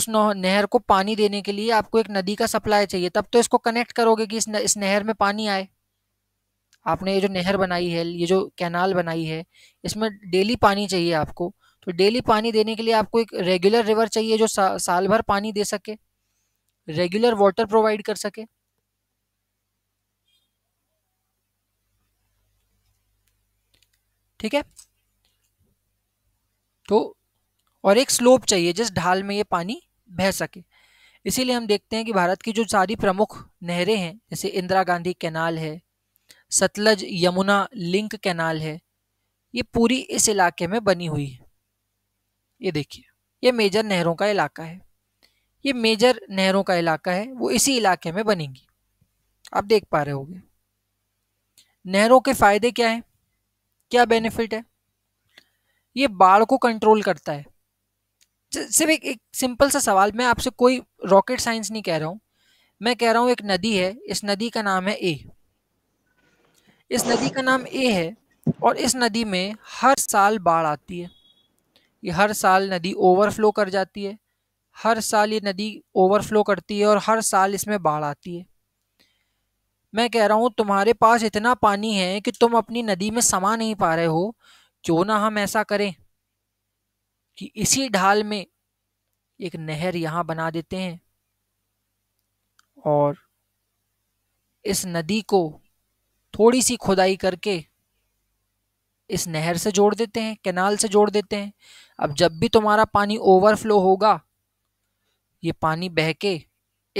उस नहर को पानी देने के लिए आपको एक नदी का सप्लाई चाहिए तब तो इसको कनेक्ट करोगे कि इस, नहर में पानी आए आपने ये जो नहर बनाई है ये जो कैनाल बनाई है इसमें डेली पानी चाहिए आपको तो डेली पानी देने के लिए आपको एक रेगुलर रिवर चाहिए जो सा, साल भर पानी दे सके रेगुलर वाटर प्रोवाइड कर सके ठीक है तो और एक स्लोप चाहिए जिस ढाल में ये पानी बह सके इसीलिए हम देखते हैं कि भारत की जो सारी प्रमुख नहरें हैं जैसे इंदिरा गांधी कैनाल है सतलज यमुना लिंक कैनाल है ये पूरी इस इलाके में बनी हुई है ये देखिए ये मेजर नहरों का इलाका है ये मेजर नहरों का इलाका है वो इसी इलाके में बनेंगी आप देख पा रहे होंगे नहरों के फायदे क्या हैं क्या बेनिफिट है ये बाढ़ को कंट्रोल करता है सिर्फ एक, एक सिंपल सा सवाल मैं आपसे कोई रॉकेट साइंस नहीं कह रहा हूं मैं कह रहा हूं एक नदी है इस नदी का नाम है ए इस नदी का नाम ए है और इस नदी में हर साल बाढ़ आती है ये हर साल नदी ओवरफ्लो कर जाती है हर साल ये नदी ओवरफ्लो करती है और हर साल इसमें बाढ़ आती है मैं कह रहा हूँ तुम्हारे पास इतना पानी है कि तुम अपनी नदी में समा नहीं पा रहे हो क्यों ना हम ऐसा करें कि इसी ढाल में एक नहर यहाँ बना देते हैं और इस नदी को थोड़ी सी खुदाई करके इस नहर से जोड़ देते हैं कैनाल से जोड़ देते हैं अब जब भी तुम्हारा पानी ओवरफ्लो होगा ये पानी बह के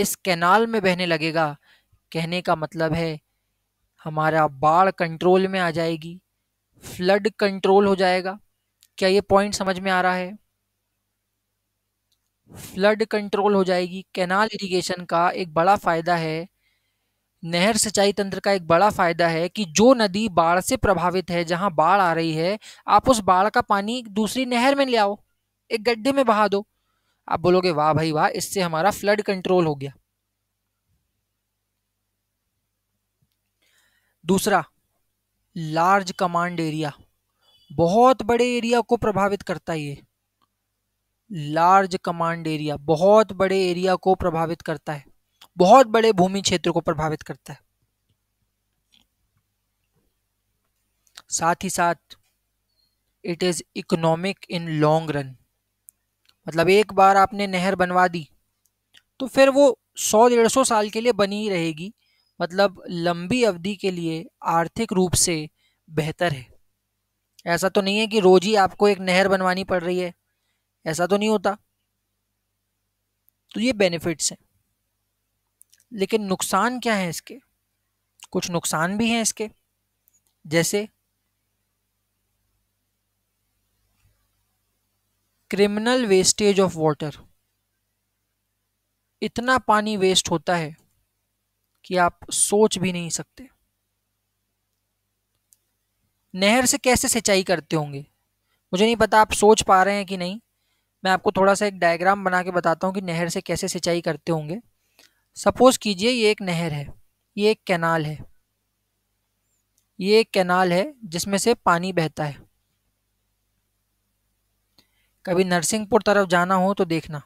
इस कैनाल में बहने लगेगा कहने का मतलब है हमारा बाढ़ कंट्रोल में आ जाएगी फ्लड कंट्रोल हो जाएगा क्या ये पॉइंट समझ में आ रहा है फ्लड कंट्रोल हो जाएगी कैनाल इरिगेशन का एक बड़ा फ़ायदा है नहर सिंचाई तंत्र का एक बड़ा फ़ायदा है कि जो नदी बाढ़ से प्रभावित है जहां बाढ़ आ रही है आप उस बाढ़ का पानी दूसरी नहर में ले आओ एक गड्ढे में बहा दो आप बोलोगे वाह भाई वाह इससे हमारा फ्लड कंट्रोल हो गया दूसरा लार्ज कमांड एरिया बहुत बड़े एरिया को प्रभावित करता है ये लार्ज कमांड एरिया बहुत बड़े एरिया को प्रभावित करता है बहुत बड़े भूमि क्षेत्र को प्रभावित करता है साथ ही साथ it is economic in long run मतलब एक बार आपने नहर बनवा दी तो फिर वो सौ डेढ़ सौ साल के लिए बनी ही रहेगी मतलब लंबी अवधि के लिए आर्थिक रूप से बेहतर है ऐसा तो नहीं है कि रोज ही आपको एक नहर बनवानी पड़ रही है ऐसा तो नहीं होता तो ये बेनिफिट्स हैं लेकिन नुकसान क्या है इसके कुछ नुकसान भी हैं इसके जैसे क्रिमिनल वेस्टेज ऑफ वाटर इतना पानी वेस्ट होता है कि आप सोच भी नहीं सकते नहर से कैसे सिंचाई करते होंगे मुझे नहीं पता आप सोच पा रहे हैं कि नहीं मैं आपको थोड़ा सा एक डायग्राम बना के बताता हूँ कि नहर से कैसे सिंचाई करते होंगे सपोज़ कीजिए ये एक नहर है ये एक कैनाल है ये एक कैनाल है जिसमें से पानी बहता है कभी नरसिंहपुर तरफ जाना हो तो देखना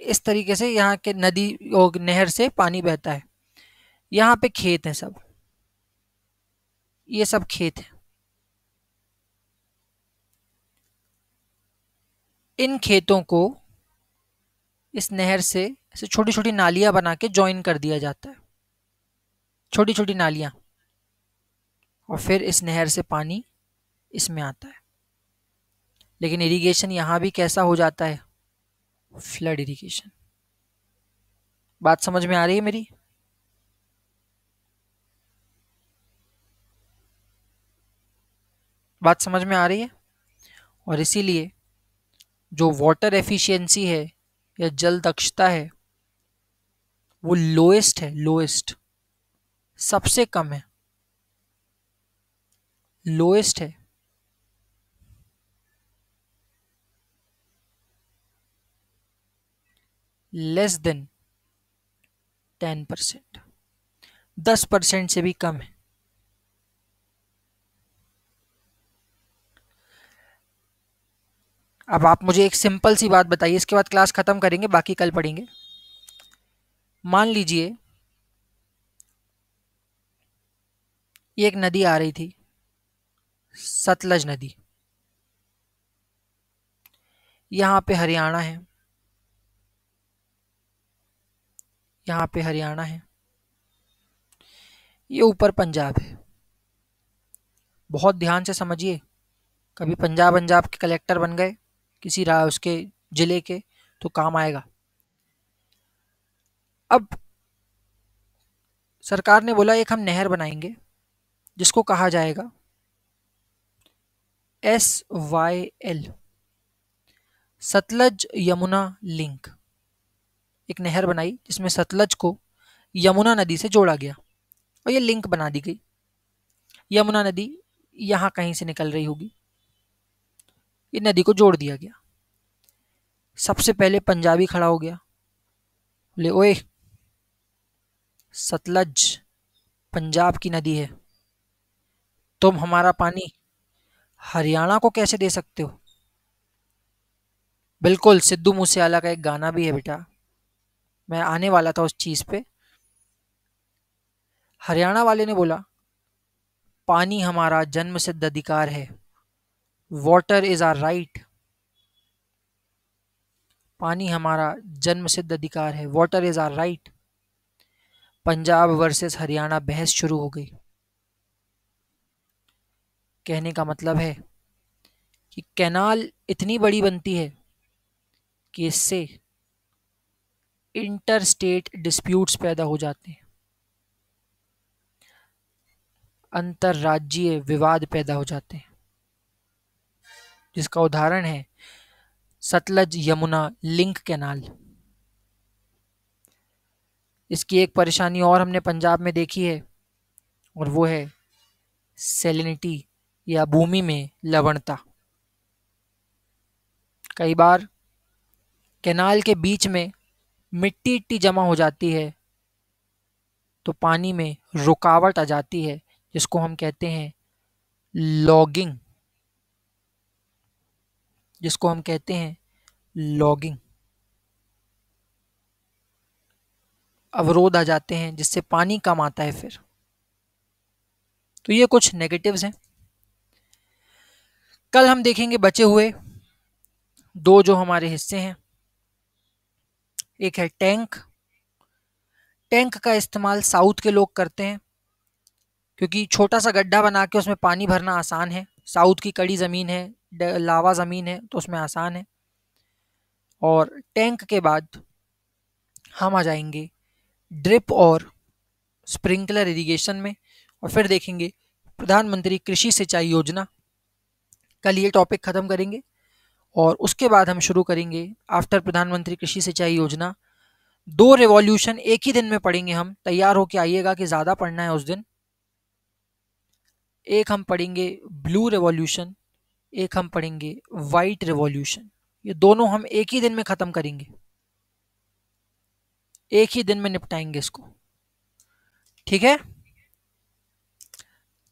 इस तरीके से यहाँ के नदी और नहर से पानी बहता है यहाँ पे खेत हैं सब ये सब खेत हैं इन खेतों को इस नहर से ऐसे छोटी छोटी नालियाँ बना के ज्वाइन कर दिया जाता है छोटी छोटी नालियाँ और फिर इस नहर से पानी इसमें आता है लेकिन इरिगेशन यहाँ भी कैसा हो जाता है फ्लड इरिगेशन बात समझ में आ रही है मेरी बात समझ में आ रही है और इसीलिए जो वाटर एफिशिएंसी है या जल दक्षता है वो लोएस्ट है लोएस्ट सबसे कम है लोएस्ट है लेस देन टेन परसेंट दस परसेंट से भी कम है अब आप मुझे एक सिंपल सी बात बताइए इसके बाद क्लास ख़त्म करेंगे बाकी कल पढ़ेंगे मान लीजिए ये एक नदी आ रही थी सतलज नदी यहाँ पे हरियाणा है यहाँ पे हरियाणा है ये ऊपर पंजाब है बहुत ध्यान से समझिए कभी पंजाब पंजाब के कलेक्टर बन गए किसी राय उसके ज़िले के तो काम आएगा अब सरकार ने बोला एक हम नहर बनाएंगे जिसको कहा जाएगा S Y L Sutlej Yamuna link एक नहर बनाई जिसमें सतलज को यमुना नदी से जोड़ा गया और ये लिंक बना दी गई यमुना नदी यहाँ कहीं से निकल रही होगी ये नदी को जोड़ दिया गया सबसे पहले पंजाबी खड़ा हो गया बोले ओए सतलज पंजाब की नदी है तुम हमारा पानी हरियाणा को कैसे दे सकते हो बिल्कुल सिद्धू मूसेवाला का एक गाना भी है बेटा मैं आने वाला था उस चीज़ पे हरियाणा वाले ने बोला पानी हमारा जन्मसिद्ध अधिकार है वाटर इज़ आर राइट पानी हमारा जन्मसिद्ध अधिकार है water is our right Punjab versus Haryana बहस शुरू हो गई कहने का मतलब है कि कैनाल इतनी बड़ी बनती है कि इससे इंटर स्टेट डिस्प्यूट्स पैदा हो जाते हैं अंतरराज्यीय विवाद पैदा हो जाते हैं जिसका उदाहरण है सतलज यमुना लिंक कैनाल इसकी एक परेशानी और हमने पंजाब में देखी है और वो है सेलिनिटी या भूमि में लवणता कई बार कैनाल के बीच में मिट्टी इट्टी जमा हो जाती है तो पानी में रुकावट आ जाती है जिसको हम कहते हैं लॉगिंग जिसको हम कहते हैं लॉगिंग अवरोध आ जाते हैं जिससे पानी कम आता है फिर तो ये कुछ नेगेटिव्स हैं कल हम देखेंगे बचे हुए दो जो हमारे हिस्से हैं एक है टैंक टैंक का इस्तेमाल साउथ के लोग करते हैं क्योंकि छोटा सा गड्ढा बना के उसमें पानी भरना आसान है साउथ की कड़ी ज़मीन है लावा ज़मीन है तो उसमें आसान है और टैंक के बाद हम आ जाएंगे ड्रिप और स्प्रिंकलर इरिगेशन में और फिर देखेंगे प्रधानमंत्री कृषि सिंचाई योजना कल ये टॉपिक ख़त्म करेंगे और उसके बाद हम शुरू करेंगे आफ्टर प्रधानमंत्री कृषि सिंचाई योजना दो रेवॉल्यूशन एक ही दिन में पढ़ेंगे हम तैयार होके आइएगा कि ज़्यादा पढ़ना है उस दिन एक हम पढ़ेंगे ब्लू रिवॉल्यूशन एक हम पढ़ेंगे वाइट रेवॉल्यूशन ये दोनों हम एक ही दिन में ख़त्म करेंगे एक ही दिन में निपटाएंगे इसको ठीक है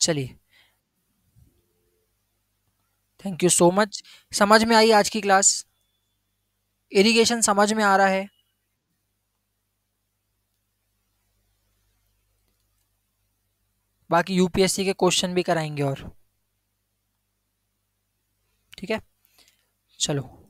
चलिए थैंक यू सो मच समझ में आई आज की क्लास इरिगेशन समझ में आ रहा है बाकी यूपीएससी के क्वेश्चन भी कराएंगे और ठीक है चलो